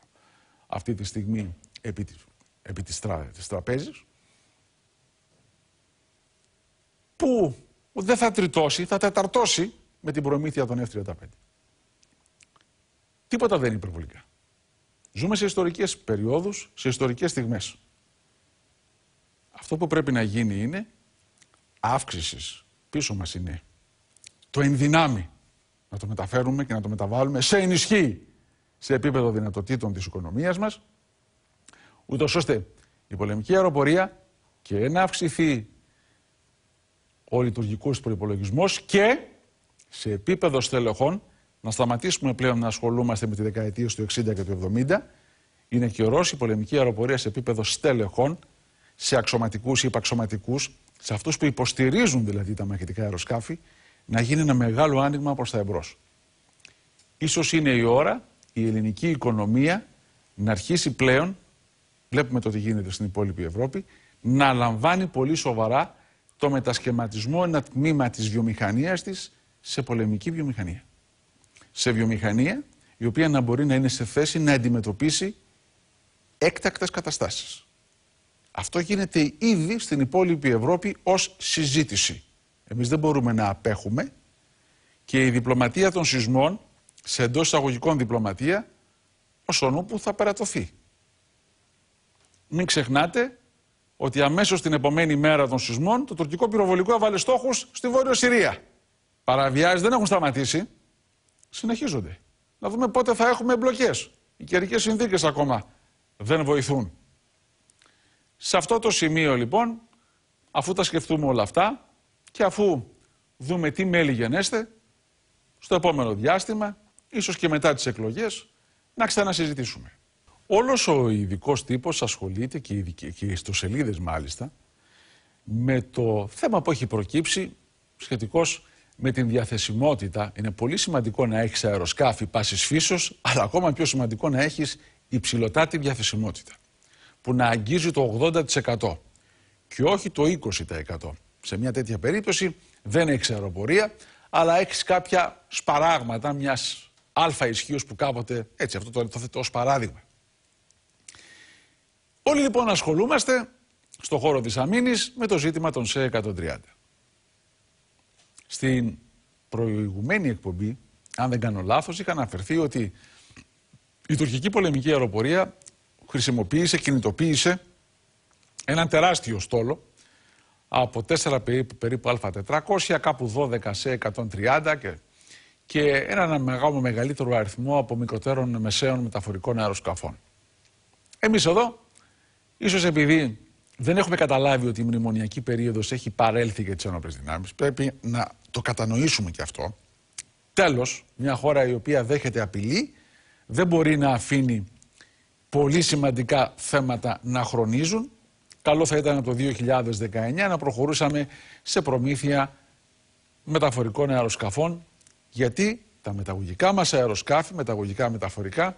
αυτή τη στιγμή επί της, επί που δεν θα τριτώσει, θα τεταρτώσει με την προμήθεια των F-35. Τίποτα δεν είναι υπερβολικά. Ζούμε σε ιστορικές περιόδους, σε ιστορικές στιγμές. Αυτό που πρέπει να γίνει είναι αύξησης Πίσω μας είναι το ενδυνάμει. Να το μεταφέρουμε και να το μεταβάλουμε σε ενισχύ σε επίπεδο δυνατοτήτων της οικονομίας μας ούτως ώστε η πολεμική αεροπορία και να αυξηθεί ο λειτουργικός προπολογισμό και σε επίπεδο στελεχών να σταματήσουμε πλέον να ασχολούμαστε με τη δεκαετία του 60 και του 70. Είναι και η πολεμική αεροπορία σε επίπεδο στελεχών, σε αξιωματικούς ή υπαξιωματικούς, σε αυτούς που υποστηρίζουν δηλαδή τα μαχητικά αεροσκάφη, να γίνει ένα μεγάλο άνοιγμα προς τα εμπρός. Σω είναι η ώρα η ελληνική οικονομία να αρχίσει πλέον, βλέπουμε το τι γίνεται στην υπόλοιπη Ευρώπη, να λαμβάνει πολύ σοβαρά το μετασχηματισμό ένα τμήμα της βιομηχανίας της σε πολεμική βιομηχανία. Σε βιομηχανία η οποία να μπορεί να είναι σε θέση να αντιμετωπίσει έκτακτες καταστάσεις. Αυτό γίνεται ήδη στην υπόλοιπη Ευρώπη ως συζήτηση. Εμείς δεν μπορούμε να απέχουμε και η διπλωματία των σεισμών, σε εντός εισαγωγικών διπλωματία, όσον που θα περατωθεί. Μην ξεχνάτε ότι αμέσως την επομένη μέρα των σεισμών το τουρκικό πυροβολικό έβαλε στόχους στη Βόρειο Συρία. Παραβιάσει δεν έχουν σταματήσει. Συνεχίζονται. Να δούμε πότε θα έχουμε εμπλοκές. Οι καιρικές συνθήκες ακόμα δεν βοηθούν. Σε αυτό το σημείο λοιπόν, αφού τα σκεφτούμε όλα αυτά και αφού δούμε τι μέλη γενέστε, στο επόμενο διάστημα, ίσως και μετά τις εκλογές, να ξανασυζητήσουμε. Όλος ο ειδικός τύπος ασχολείται και οι, ιστοσελίδες μάλιστα με το θέμα που έχει προκύψει σχετικώς με την διαθεσιμότητα. Είναι πολύ σημαντικό να έχεις αεροσκάφη πάσης φύσεως, αλλά ακόμα πιο σημαντικό να έχεις υψηλοτάτη διαθεσιμότητα που να αγγίζει το 80% και όχι το 20%. Σε μια τέτοια περίπτωση δεν έχεις αεροπορία, αλλά έχεις κάποια σπαράγματα μιας αλφα ισχύως που κάποτε, έτσι αυτό το θέτω ως παράδειγμα. Όλοι λοιπόν ασχολούμαστε στο χώρο της αμήνης με το ζήτημα των ΣΕ 130. Στην προηγουμένη εκπομπή, αν δεν κάνω λάθος, είχα αναφερθεί ότι η τουρκική πολεμική αεροπορία χρησιμοποίησε, κινητοποίησε έναν τεράστιο στόλο από 4 περίπου, περίπου α400, κάπου 12 σε 130 και, και έναν μεγάλο μεγαλύτερο αριθμό από μικροτέρων μεσαίων μεταφορικών αεροσκαφών. Εμείς εδώ Ίσως επειδή δεν έχουμε καταλάβει ότι η μνημονιακή περίοδος έχει παρέλθει για τις ένοπλες δυνάμεις. Πρέπει να το κατανοήσουμε και αυτό. Τέλος, μια χώρα η οποία δέχεται απειλή δεν μπορεί να αφήνει πολύ σημαντικά θέματα να χρονίζουν. Καλό θα ήταν από το 2019 να προχωρούσαμε σε προμήθεια μεταφορικών αεροσκαφών γιατί τα μεταγωγικά μας αεροσκάφη, μεταγωγικά μεταφορικά,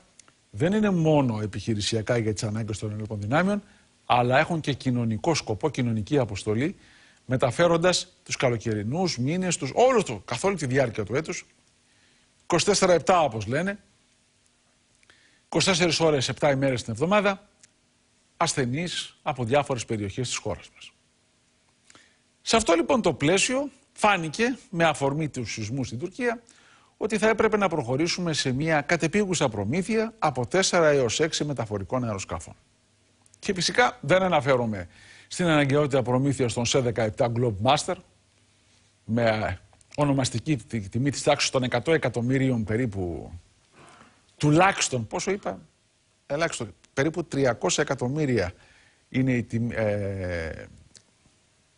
δεν είναι μόνο επιχειρησιακά για τις ανάγκες των ελληνικών δυνάμεων, αλλά έχουν και κοινωνικό σκοπό, κοινωνική αποστολή, μεταφέροντας τους καλοκαιρινούς μήνες, όλο το, καθ' όλη τη διάρκεια του έτους, 24-7 όπως λένε, 24 ώρε, 7 ημέρες την εβδομάδα, ασθενείς από διάφορες περιοχές της χώρας μας. Σε αυτό λοιπόν το πλαίσιο φάνηκε με αφορμή τους σεισμούς στην Τουρκία ότι θα έπρεπε να προχωρήσουμε σε μια κατεπίγουσα προμήθεια από 4 έως 6 μεταφορικών αεροσκάφων. Και φυσικά δεν αναφέρομαι στην αναγκαιότητα προμήθειας των C-17 Globemaster με ονομαστική τιμή της τάξης των 100 εκατομμύριων περίπου τουλάχιστον, πόσο είπα, ελάχιστον, περίπου 300 εκατομμύρια είναι η τιμή, ε,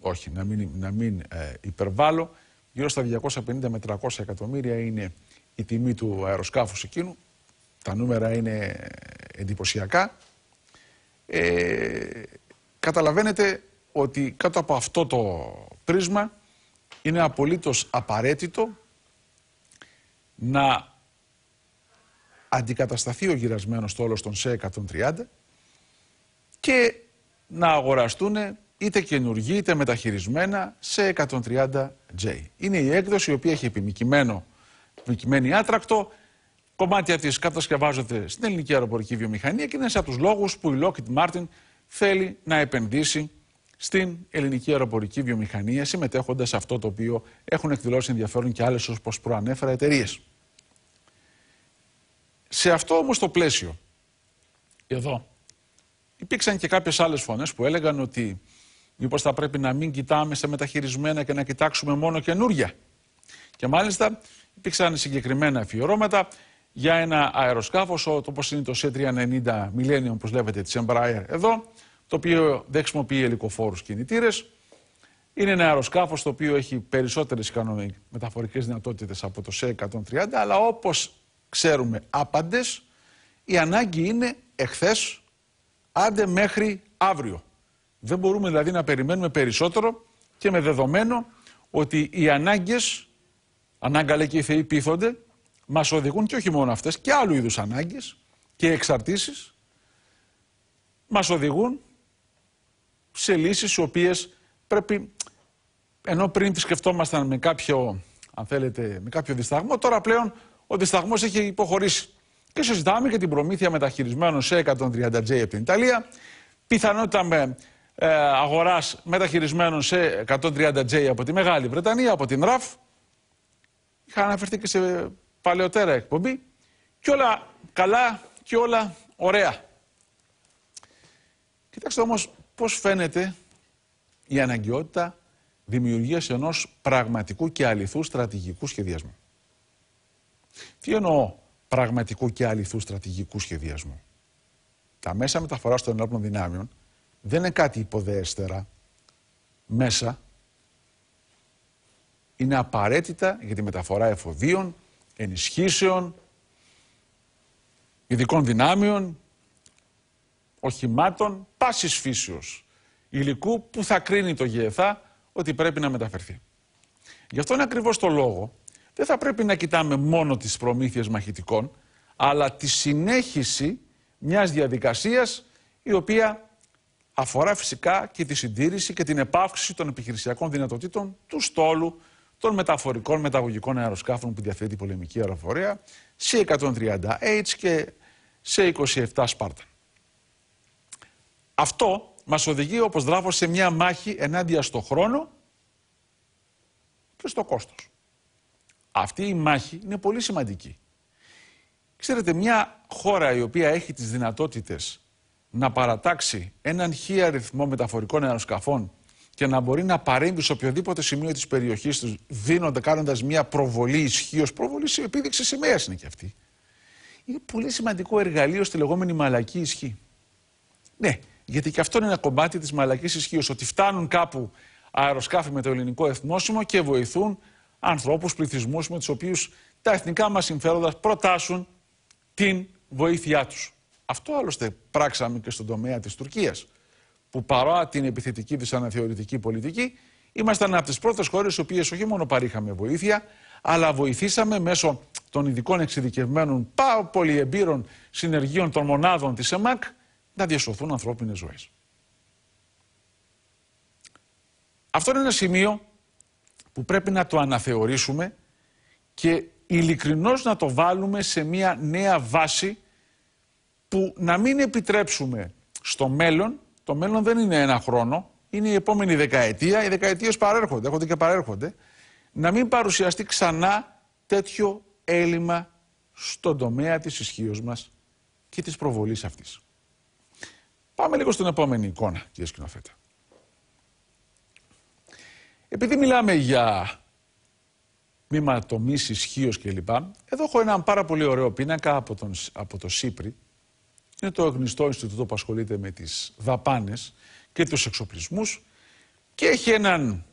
όχι, να μην, να ε, υπερβάλλω, γύρω στα 250 με 300 εκατομμύρια είναι η τιμή του αεροσκάφους εκείνου. Τα νούμερα είναι εντυπωσιακά. Ε, καταλαβαίνετε ότι κάτω από αυτό το πρίσμα είναι απολύτως απαραίτητο να αντικατασταθεί ο γυρασμένος τόλος των ΣΕ 130 και να αγοραστούν είτε καινούργοι είτε μεταχειρισμένα σε 130J. Είναι η έκδοση η οποία έχει επιμικημένη άτρακτο. Κομμάτια της κατασκευάζονται στην ελληνική αεροπορική βιομηχανία και είναι ένα από τους λόγους που η Lockheed Martin θέλει να επενδύσει στην ελληνική αεροπορική βιομηχανία, συμμετέχοντας σε αυτό το οποίο έχουν εκδηλώσει ενδιαφέρον και άλλες, όπως προανέφερα, εταιρείες. Σε αυτό όμως το πλαίσιο, εδώ, υπήρξαν και κάποιες άλλες φωνές που έλεγαν ότι Μήπως θα πρέπει να μην κοιτάμε σε μεταχειρισμένα και να κοιτάξουμε μόνο καινούρια. Και μάλιστα υπήρξαν συγκεκριμένα αφιερώματα για ένα αεροσκάφος, όπω είναι το C390 Millennium, όπως βλέπετε, της Embraer εδώ, το οποίο δεν χρησιμοποιεί ελικοφόρους κινητήρες. Είναι ένα αεροσκάφος το οποίο έχει περισσότερες μεταφορικές δυνατότητες από το C130, αλλά όπως ξέρουμε άπαντες, η ανάγκη είναι εχθές, άντε μέχρι αύριο. Δεν μπορούμε δηλαδή να περιμένουμε περισσότερο και με δεδομένο ότι οι ανάγκες, ανάγκα και οι θεοί πείθονται, μας οδηγούν και όχι μόνο αυτές και άλλου είδους ανάγκες και εξαρτήσεις μας οδηγούν σε λύσεις, οι οποίες πρέπει, ενώ πριν τη σκεφτόμασταν με κάποιο, αν θέλετε, με κάποιο δισταγμό, τώρα πλέον ο δισταγμός έχει υποχωρήσει. Και συζητάμε και την προμήθεια μεταχειρισμένων σε 130J από την Ιταλία, πιθανότητα με ε, αγοράς μεταχειρισμένων σε 130J από τη Μεγάλη Βρετανία, από την ΡΑΦ. Είχα αναφερθεί και σε παλαιότερα εκπομπή. Και όλα καλά και όλα ωραία. Κοιτάξτε όμως πώς φαίνεται η αναγκαιότητα δημιουργίας ενός πραγματικού και αληθού στρατηγικού σχεδιασμού. Τι εννοώ πραγματικού και αληθού στρατηγικού σχεδιασμού. Τα μέσα μεταφοράς των ενόπλων δυνάμεων δεν είναι κάτι υποδέστερα μέσα. Είναι απαραίτητα για τη μεταφορά εφοδίων, ενισχύσεων, ειδικών δυνάμεων, οχημάτων, πάσης φύσεως υλικού που θα κρίνει το ΓΕΘΑ ότι πρέπει να μεταφερθεί. Γι' αυτό είναι ακριβώς το λόγο δεν θα πρέπει να κοιτάμε μόνο τις προμήθειες μαχητικών, αλλά τη συνέχιση μιας διαδικασίας η οποία αφορά φυσικά και τη συντήρηση και την επάυξηση των επιχειρησιακών δυνατοτήτων του στόλου των μεταφορικών μεταγωγικών αεροσκάφων που διαθέτει η πολεμική αεροφορία σε 130H και σε 27 Spartan. Αυτό μας οδηγεί όπως δράφω σε μια μάχη ενάντια στο χρόνο και στο κόστος. Αυτή η μάχη είναι πολύ σημαντική. Ξέρετε, μια χώρα η οποία έχει τις δυνατότητες να παρατάξει έναν χι αριθμό μεταφορικών αεροσκαφών και να μπορεί να παρέμβει σε οποιοδήποτε σημείο της περιοχής τους, δίνοντα, κάνοντας μια προβολή ισχύως προβολή, σε επίδειξη σημαία είναι και αυτή. Είναι πολύ σημαντικό εργαλείο στη λεγόμενη μαλακή ισχύ. Ναι, γιατί και αυτό είναι ένα κομμάτι της μαλακής ισχύως, ότι φτάνουν κάπου αεροσκάφη με το ελληνικό εθνόσημο και βοηθούν ανθρώπους, πληθυσμούς με τους οποίους τα εθνικά μας συμφέροντα προτάσουν την βοήθειά τους. Αυτό άλλωστε πράξαμε και στον τομέα της Τουρκίας, που παρά την επιθετική της αναθεωρητική πολιτική, ήμασταν από τις πρώτες χώρες, οι οποίες όχι μόνο παρήχαμε βοήθεια, αλλά βοηθήσαμε μέσω των ειδικών εξειδικευμένων πολυεμπειρών συνεργείων των μονάδων της ΕΜΑΚ να διασωθούν ανθρώπινες ζωές. Αυτό είναι ένα σημείο που πρέπει να το αναθεωρήσουμε και ειλικρινώς να το βάλουμε σε μια νέα βάση που να μην επιτρέψουμε στο μέλλον, το μέλλον δεν είναι ένα χρόνο, είναι η επόμενη δεκαετία, οι δεκαετίες παρέρχονται, έχονται και παρέρχονται, να μην παρουσιαστεί ξανά τέτοιο έλλειμμα στον τομέα της ισχύως μας και της προβολής αυτής. Πάμε λίγο στην επόμενη εικόνα, κύριε Σκηνοθέτα. Επειδή μιλάμε για μήμα τομή ισχύως κλπ. Εδώ έχω έναν πάρα πολύ ωραίο πίνακα από, τον, από το Σύπρι, είναι το γνωστό Ινστιτούτο που ασχολείται με τις δαπάνες και τους εξοπλισμούς και έχει έναν,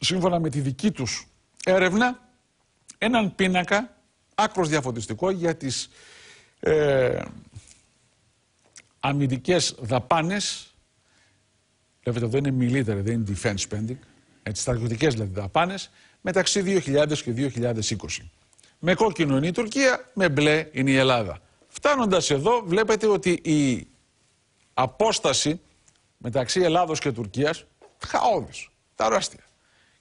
σύμφωνα με τη δική τους έρευνα, έναν πίνακα άκρος διαφωτιστικό για τις ε, αμυντικές δαπάνες βλέπετε εδώ είναι military, δεν είναι defense spending έτσι, στρατιωτικές δηλαδή δαπάνες μεταξύ 2000 και 2020 με κόκκινο είναι η Τουρκία, με μπλε είναι η Ελλάδα Φτάνοντας εδώ βλέπετε ότι η απόσταση μεταξύ Ελλάδος και Τουρκίας χαόδης, τεράστια.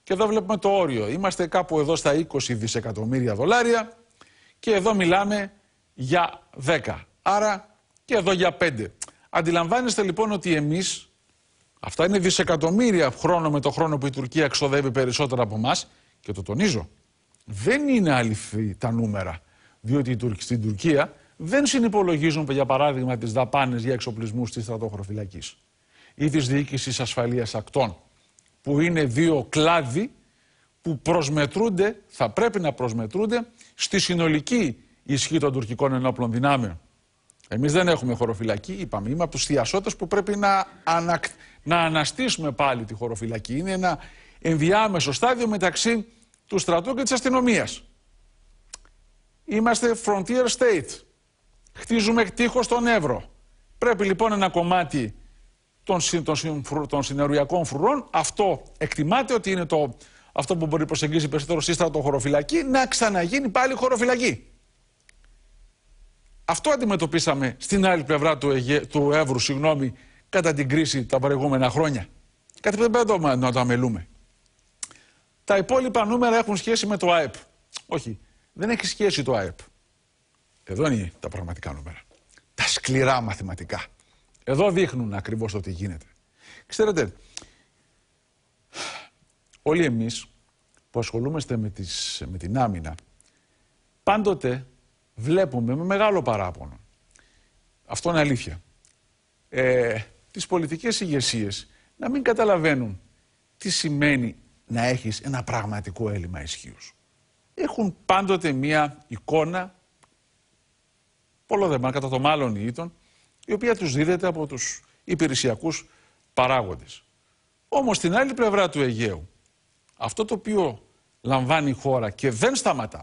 Και εδώ βλέπουμε το όριο. Είμαστε κάπου εδώ στα 20 δισεκατομμύρια δολάρια και εδώ μιλάμε για 10. Άρα και εδώ για 5. Αντιλαμβάνεστε λοιπόν ότι εμείς, αυτά είναι δισεκατομμύρια χρόνο με το χρόνο που η Τουρκία εξοδεύει περισσότερα από εμάς και το τονίζω, δεν είναι αληθή τα νούμερα. Διότι στην Τουρκία δεν συνυπολογίζουν, για παράδειγμα, τις δαπάνες για εξοπλισμούς της στρατόχωροφυλακής ή της διοίκησης ασφαλείας ακτών, που είναι δύο κλάδοι που προσμετρούνται, θα πρέπει να προσμετρούνται στη συνολική ισχύ των τουρκικών ενόπλων δυνάμεων. Εμείς δεν έχουμε χωροφυλακή, είπαμε. Είμαι από τους θειασότε που πρέπει να, να αναστήσουμε πάλι τη χωροφυλακή. Είναι ένα ενδιάμεσο στάδιο μεταξύ του στρατού και της αστυνομίας. Είμαστε frontier state χτίζουμε τείχο στον Εύρο. Πρέπει λοιπόν ένα κομμάτι των, συ, των, φρουρών, αυτό εκτιμάται ότι είναι το, αυτό που μπορεί να προσεγγίσει περισσότερο σύστατο χωροφυλακή, να ξαναγίνει πάλι χωροφυλακή. Αυτό αντιμετωπίσαμε στην άλλη πλευρά του, του Εύρου, συγγνώμη, κατά την κρίση τα προηγούμενα χρόνια. Κάτι που δεν πρέπει να το αμελούμε. Τα υπόλοιπα νούμερα έχουν σχέση με το ΑΕΠ. Όχι, δεν έχει σχέση το ΑΕΠ. Εδώ είναι τα πραγματικά νούμερα. Τα σκληρά μαθηματικά. Εδώ δείχνουν ακριβώς το τι γίνεται. Ξέρετε, όλοι εμείς που ασχολούμαστε με, τις, με την άμυνα, πάντοτε βλέπουμε με μεγάλο παράπονο. Αυτό είναι αλήθεια. Ε, τις πολιτικές ηγεσίες να μην καταλαβαίνουν τι σημαίνει να έχεις ένα πραγματικό έλλειμμα ισχύους. Έχουν πάντοτε μία εικόνα πολλόδεμα κατά το μάλλον ητων, η οποία τους δίδεται από τους υπηρεσιακούς παράγοντες. Όμως στην άλλη πλευρά του Αιγαίου, αυτό το οποίο λαμβάνει η χώρα και δεν σταματά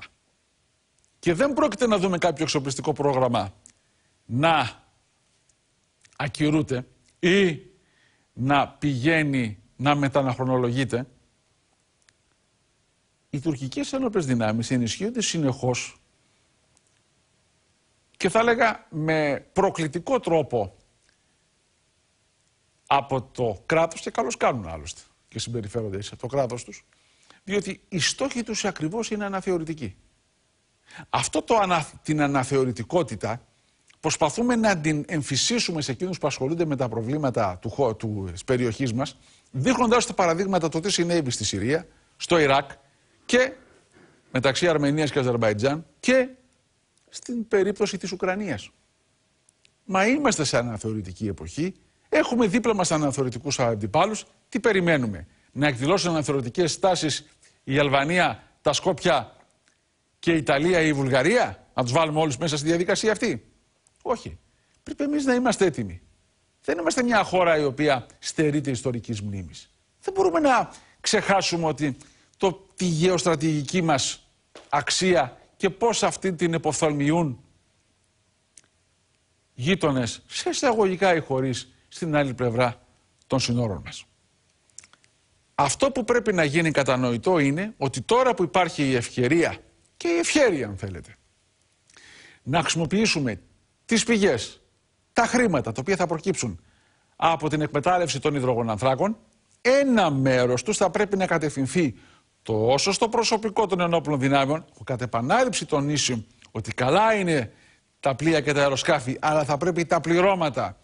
και δεν πρόκειται να δούμε κάποιο εξοπλιστικό πρόγραμμα να ακυρούται ή να πηγαίνει να μεταναχρονολογείται, οι τουρκικές ένοπλες δυνάμεις ενισχύονται συνεχώς και θα έλεγα με προκλητικό τρόπο από το κράτος και καλώς κάνουν άλλωστε και συμπεριφέρονται σε από το κράτος τους διότι η στόχη τους ακριβώς είναι αναθεωρητική. Αυτό το ανα, την αναθεωρητικότητα προσπαθούμε να την εμφυσίσουμε σε εκείνους που ασχολούνται με τα προβλήματα του, του, της περιοχής μας δείχνοντας τα παραδείγματα το τι συνέβη στη Συρία, στο Ιράκ και μεταξύ Αρμενίας και Αζερβαϊτζάν και στην περίπτωση της Ουκρανίας. Μα είμαστε σε αναθεωρητική εποχή, έχουμε δίπλα μας αναθεωρητικούς αντιπάλους, τι περιμένουμε, να εκδηλώσουν αναθεωρητικές στάσεις η Αλβανία, τα Σκόπια και η Ιταλία ή η Βουλγαρία, να τους βάλουμε όλους μέσα στη διαδικασία αυτή. Όχι, πρέπει εμείς να είμαστε έτοιμοι. Δεν είμαστε μια χώρα η οποία στερείται ιστορικής μνήμης. Δεν μπορούμε να ξεχάσουμε ότι το, τη γεωστρατηγική μας αξία και πώς αυτή την εποφθαλμιούν γείτονες, σε εισαγωγικά ή χωρίς, στην άλλη πλευρά των συνόρων μας. Αυτό που πρέπει να γίνει κατανοητό είναι ότι τώρα που υπάρχει η ευκαιρία και η ευχέρεια αν θέλετε να χρησιμοποιήσουμε τις πηγές, τα χρήματα τα οποία θα προκύψουν από την εκμετάλλευση των υδρογονανθράκων ένα μέρος τους θα πρέπει να κατευθυνθεί το όσο στο προσωπικό των ενόπλων δυνάμεων, ο κατ' επανάληψη ότι καλά είναι τα πλοία και τα αεροσκάφη, αλλά θα πρέπει τα πληρώματα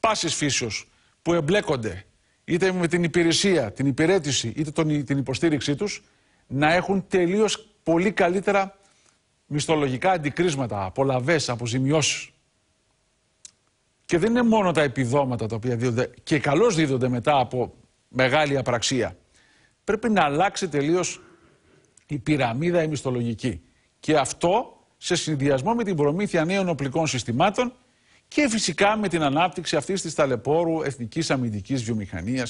πάσης φύσεως που εμπλέκονται είτε με την υπηρεσία, την υπηρέτηση, είτε τον, την υποστήριξή τους, να έχουν τελείως πολύ καλύτερα μισθολογικά αντικρίσματα, απολαβές, αποζημιώσεις. Και δεν είναι μόνο τα επιδόματα τα οποία δίδονται και καλώς δίδονται μετά από μεγάλη απραξία πρέπει να αλλάξει τελείως η πυραμίδα η Και αυτό σε συνδυασμό με την προμήθεια νέων οπλικών συστημάτων και φυσικά με την ανάπτυξη αυτής της ταλαιπώρου εθνικής αμυντικής βιομηχανίας,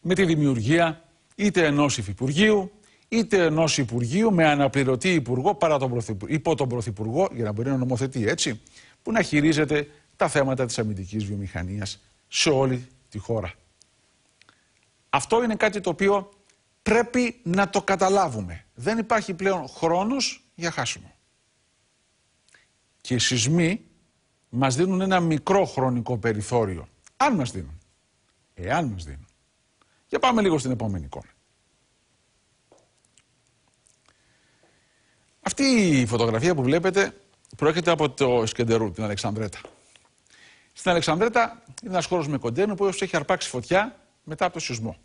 με τη δημιουργία είτε ενός υφυπουργείου, είτε ενός υπουργείου με αναπληρωτή υπουργό παρά τον υπό τον πρωθυπουργό, για να μπορεί να νομοθετεί έτσι, που να χειρίζεται τα θέματα της αμυντικής βιομηχανίας σε όλη τη χώρα. Αυτό είναι κάτι το οποίο πρέπει να το καταλάβουμε. Δεν υπάρχει πλέον χρόνος για χάσιμο. Και οι σεισμοί μας δίνουν ένα μικρό χρονικό περιθώριο. Αν μας δίνουν. Εάν μας δίνουν. Για πάμε λίγο στην επόμενη εικόνα. Αυτή η φωτογραφία που βλέπετε προέρχεται από το Σκεντερού, την Αλεξανδρέτα. Στην Αλεξανδρέτα είναι ένας χώρος με κοντέινερ που έχει αρπάξει φωτιά μετά από το σεισμό.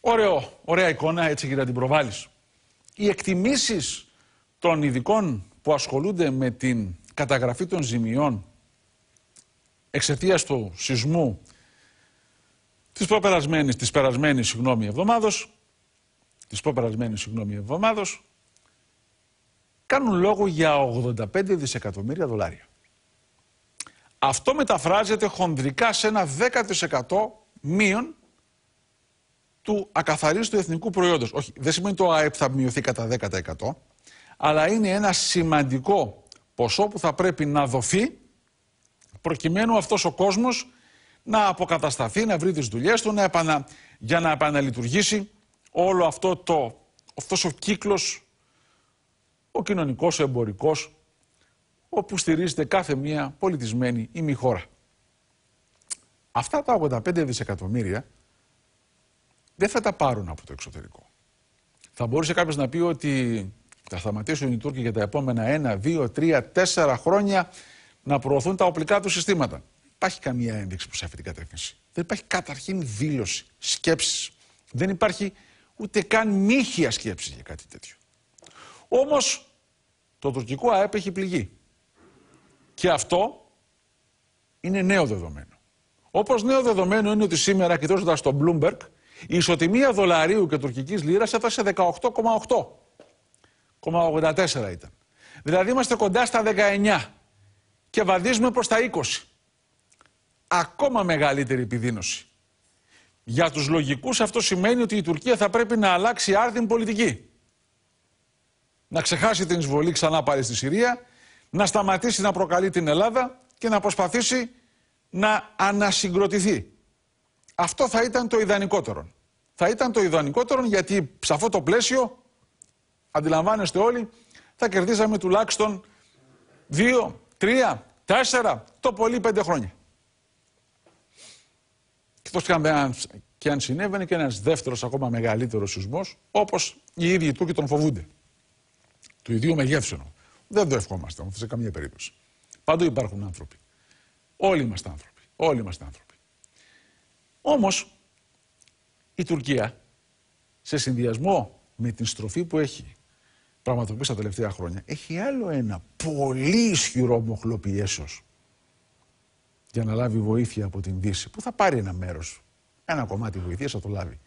Ωραίο, ωραία εικόνα, έτσι για να την προβάλλεις. Οι εκτιμήσεις των ειδικών που ασχολούνται με την καταγραφή των ζημιών εξαιτίας του σεισμού της προπερασμένης, της περασμένης, συγγνώμη, της προπερασμένης, συγγνώμη, εβδομάδος, κάνουν λόγο για 85 δισεκατομμύρια δολάρια. Αυτό μεταφράζεται χονδρικά σε ένα 10% μείον του ακαθαρίστου εθνικού προϊόντος. Όχι, δεν σημαίνει το ΑΕΠ θα μειωθεί κατά 10%, αλλά είναι ένα σημαντικό ποσό που θα πρέπει να δοθεί προκειμένου αυτός ο κόσμος να αποκατασταθεί, να βρει τις δουλειές του, να επανα... για να επαναλειτουργήσει όλο αυτό το, αυτός ο κύκλος, ο κοινωνικός, ο εμπορικός, όπου στηρίζεται κάθε μία πολιτισμένη ή μη χώρα. Αυτά τα 85 δισεκατομμύρια δεν θα τα πάρουν από το εξωτερικό. Θα μπορούσε κάποιος να πει ότι θα σταματήσουν οι Τούρκοι για τα επόμενα 1, 2, 3, 4 χρόνια να προωθούν τα οπλικά τους συστήματα. Υπάρχει καμία ένδειξη προς αυτή την κατεύθυνση. Δεν υπάρχει καταρχήν δήλωση, σκέψης. Δεν υπάρχει ούτε καν μύχια σκέψης για κάτι τέτοιο. Όμως το τουρκικό ΑΕΠ έχει πληγεί. Και αυτό είναι νέο δεδομένο. Όπως νέο δεδομένο είναι ότι σήμερα, κοιτάζοντα τον Bloomberg, η ισοτιμία δολαρίου και τουρκικής λίρας έφτασε 18,8. 84 ήταν. Δηλαδή είμαστε κοντά στα 19 και βαδίζουμε προς τα 20. Ακόμα μεγαλύτερη επιδείνωση. Για τους λογικούς αυτό σημαίνει ότι η Τουρκία θα πρέπει να αλλάξει άρδιν πολιτική. Να ξεχάσει την εισβολή ξανά πάλι στη Συρία, να σταματήσει να προκαλεί την Ελλάδα και να προσπαθήσει να ανασυγκροτηθεί. Αυτό θα ήταν το ιδανικότερο. Θα ήταν το ιδανικότερο γιατί σε αυτό το πλαίσιο, αντιλαμβάνεστε όλοι, θα κερδίσαμε τουλάχιστον Δύο, τρία, τέσσερα το πολύ πέντε χρόνια. και αν, και αν συνέβαινε και ένας δεύτερος ακόμα μεγαλύτερος σεισμός, όπως οι ίδιοι του και τον φοβούνται. Του ιδίου μεγεύσενο. Δεν το ευχόμαστε όμως σε καμία περίπτωση. Παντού υπάρχουν άνθρωποι. Όλοι είμαστε άνθρωποι. Όλοι είμαστε άνθρωποι. Όμως, η Τουρκία, σε συνδυασμό με την στροφή που έχει πραγματοποιήσει τα τελευταία χρόνια, έχει άλλο ένα πολύ ισχυρό μοχλοπιέσος για να λάβει βοήθεια από την Δύση, που θα πάρει ένα μέρος, ένα κομμάτι βοηθείας θα το λάβει,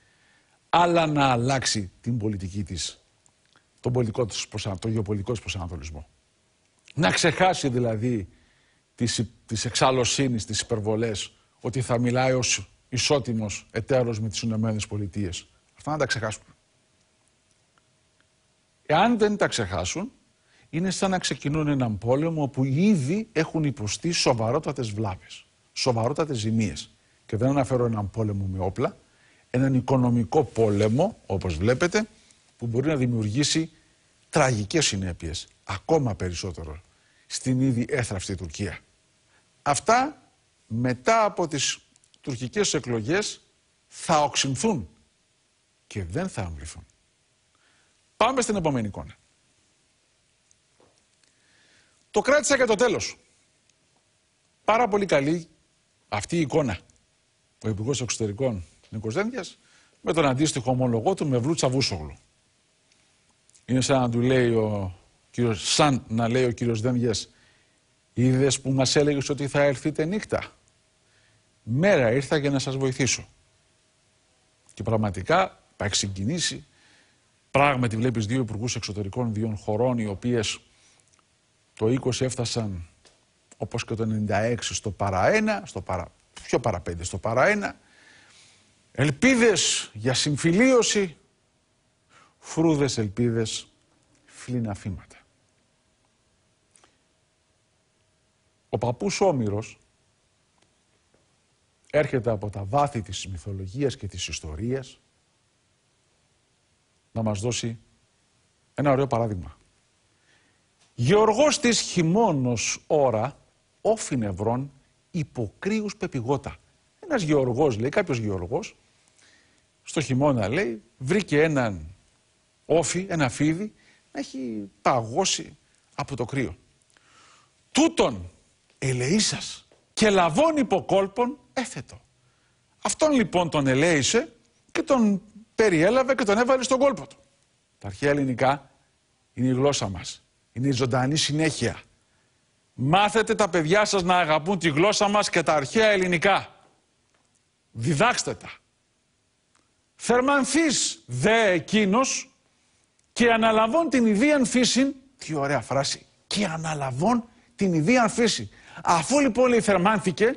αλλά να αλλάξει την πολιτική της, τον πολιτικό της προσανατολισμό. Να ξεχάσει δηλαδή της, της εξαλωσύνης, τις υπερβολές, ότι θα μιλάει ως ισότιμος εταίρος με τις Ηνωμένες Πολιτείες. Αυτά να τα ξεχάσουν. Εάν δεν τα ξεχάσουν, είναι σαν να ξεκινούν έναν πόλεμο όπου ήδη έχουν υποστεί σοβαρότατες βλάβες, σοβαρότατες ζημίες. Και δεν αναφέρω έναν πόλεμο με όπλα, έναν οικονομικό πόλεμο, όπως βλέπετε, που μπορεί να δημιουργήσει τραγικές συνέπειες, ακόμα περισσότερο, στην ήδη έθραυστη Τουρκία. Αυτά μετά από τις τουρκικές εκλογές θα οξυνθούν και δεν θα αμβληθούν. Πάμε στην επόμενη εικόνα. Το κράτησα και το τέλος. Πάρα πολύ καλή αυτή η εικόνα. Ο υπουργός Εξωτερικών Νίκος Δένδιας με τον αντίστοιχο ομολογό του Μευλούτσα Βούσογλου. Είναι σαν να του λέει ο κύριος, σαν να λέει ο κύριος Δένδιας Είδες που μας έλεγες ότι θα έρθετε νύχτα. Μέρα ήρθα για να σας βοηθήσω. Και πραγματικά θα ξεκινήσει. Πράγματι, βλέπεις δύο υπουργούς εξωτερικών δύο χωρών, οι οποίες το 20 έφτασαν όπως και το 96 στο παραένα, στο παρα, πιο παραπέντε στο παραένα. Ελπίδες για συμφιλίωση, φρούδες ελπίδες, φλήνα φήματα. Ο παππούς Όμηρος έρχεται από τα βάθη της μυθολογίας και της ιστορίας να μας δώσει ένα ωραίο παράδειγμα. Γεωργός της χειμώνος ώρα όφιν νευρών υποκρίους πεπιγότα. Ένας γεωργός λέει, κάποιος γεωργός, στο χειμώνα λέει, βρήκε έναν όφι, ένα φίδι, να έχει παγώσει από το κρύο. Τούτον ελεήσας και λαβών υποκόλπων έθετο. Αυτόν λοιπόν τον ελέησε και τον περιέλαβε και τον έβαλε στον κόλπο του. Τα αρχαία ελληνικά είναι η γλώσσα μας. Είναι η ζωντανή συνέχεια. Μάθετε τα παιδιά σας να αγαπούν τη γλώσσα μας και τα αρχαία ελληνικά. Διδάξτε τα. Θερμανθείς δε εκείνος και αναλαβών την ιδίαν φύση. Τι ωραία φράση. Και αναλαβών την ιδίαν φύση. Αφού λοιπόν θερμάνθηκε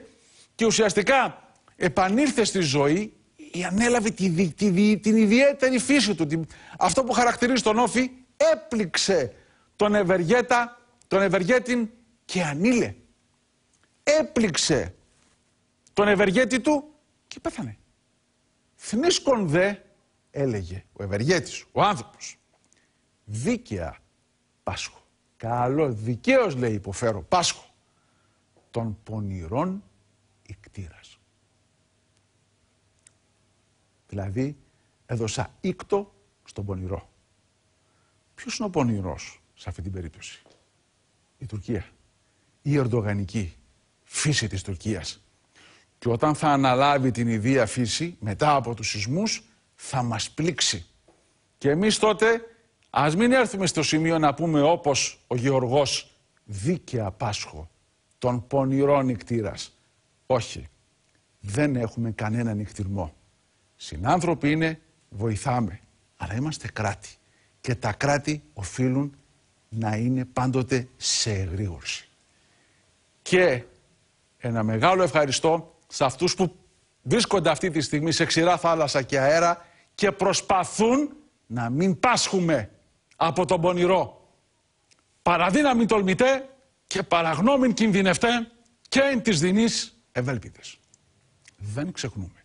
και ουσιαστικά επανήλθε στη ζωή, η ανέλαβε τη, τη, την ιδιαίτερη φύση του. αυτό που χαρακτηρίζει τον Όφη έπληξε τον Ευεργέτα, τον Ευεργέτην και ανήλε. Έπληξε τον Ευεργέτη του και πέθανε. Θνίσκον δε, έλεγε ο Ευεργέτης, ο άνθρωπος. Δίκαια Πάσχο. Καλό, δικαίως λέει υποφέρω Πάσχο των πονηρών ικτήρας. Δηλαδή έδωσα ίκτο στον πονηρό. Ποιος είναι ο πονηρός σε αυτή την περίπτωση. Η Τουρκία. Η ερντογανική φύση της Τουρκίας. Και όταν θα αναλάβει την ιδία φύση μετά από τους σεισμούς θα μας πλήξει. Και εμείς τότε ας μην έρθουμε στο σημείο να πούμε όπως ο Γεωργός δίκαια Πάσχο τον πονηρών νυχτήρα. Όχι. Δεν έχουμε κανένα νικτυρμό. Συνάνθρωποι είναι, βοηθάμε. Αλλά είμαστε κράτη. Και τα κράτη οφείλουν να είναι πάντοτε σε εγρήγορση. Και ένα μεγάλο ευχαριστώ σε αυτούς που βρίσκονται αυτή τη στιγμή σε ξηρά θάλασσα και αέρα και προσπαθούν να μην πάσχουμε από τον πονηρό. μην τολμητέ, και παραγνώμην κινδυνευτέ και εν της δινής ευέλπιδες. Δεν ξεχνούμε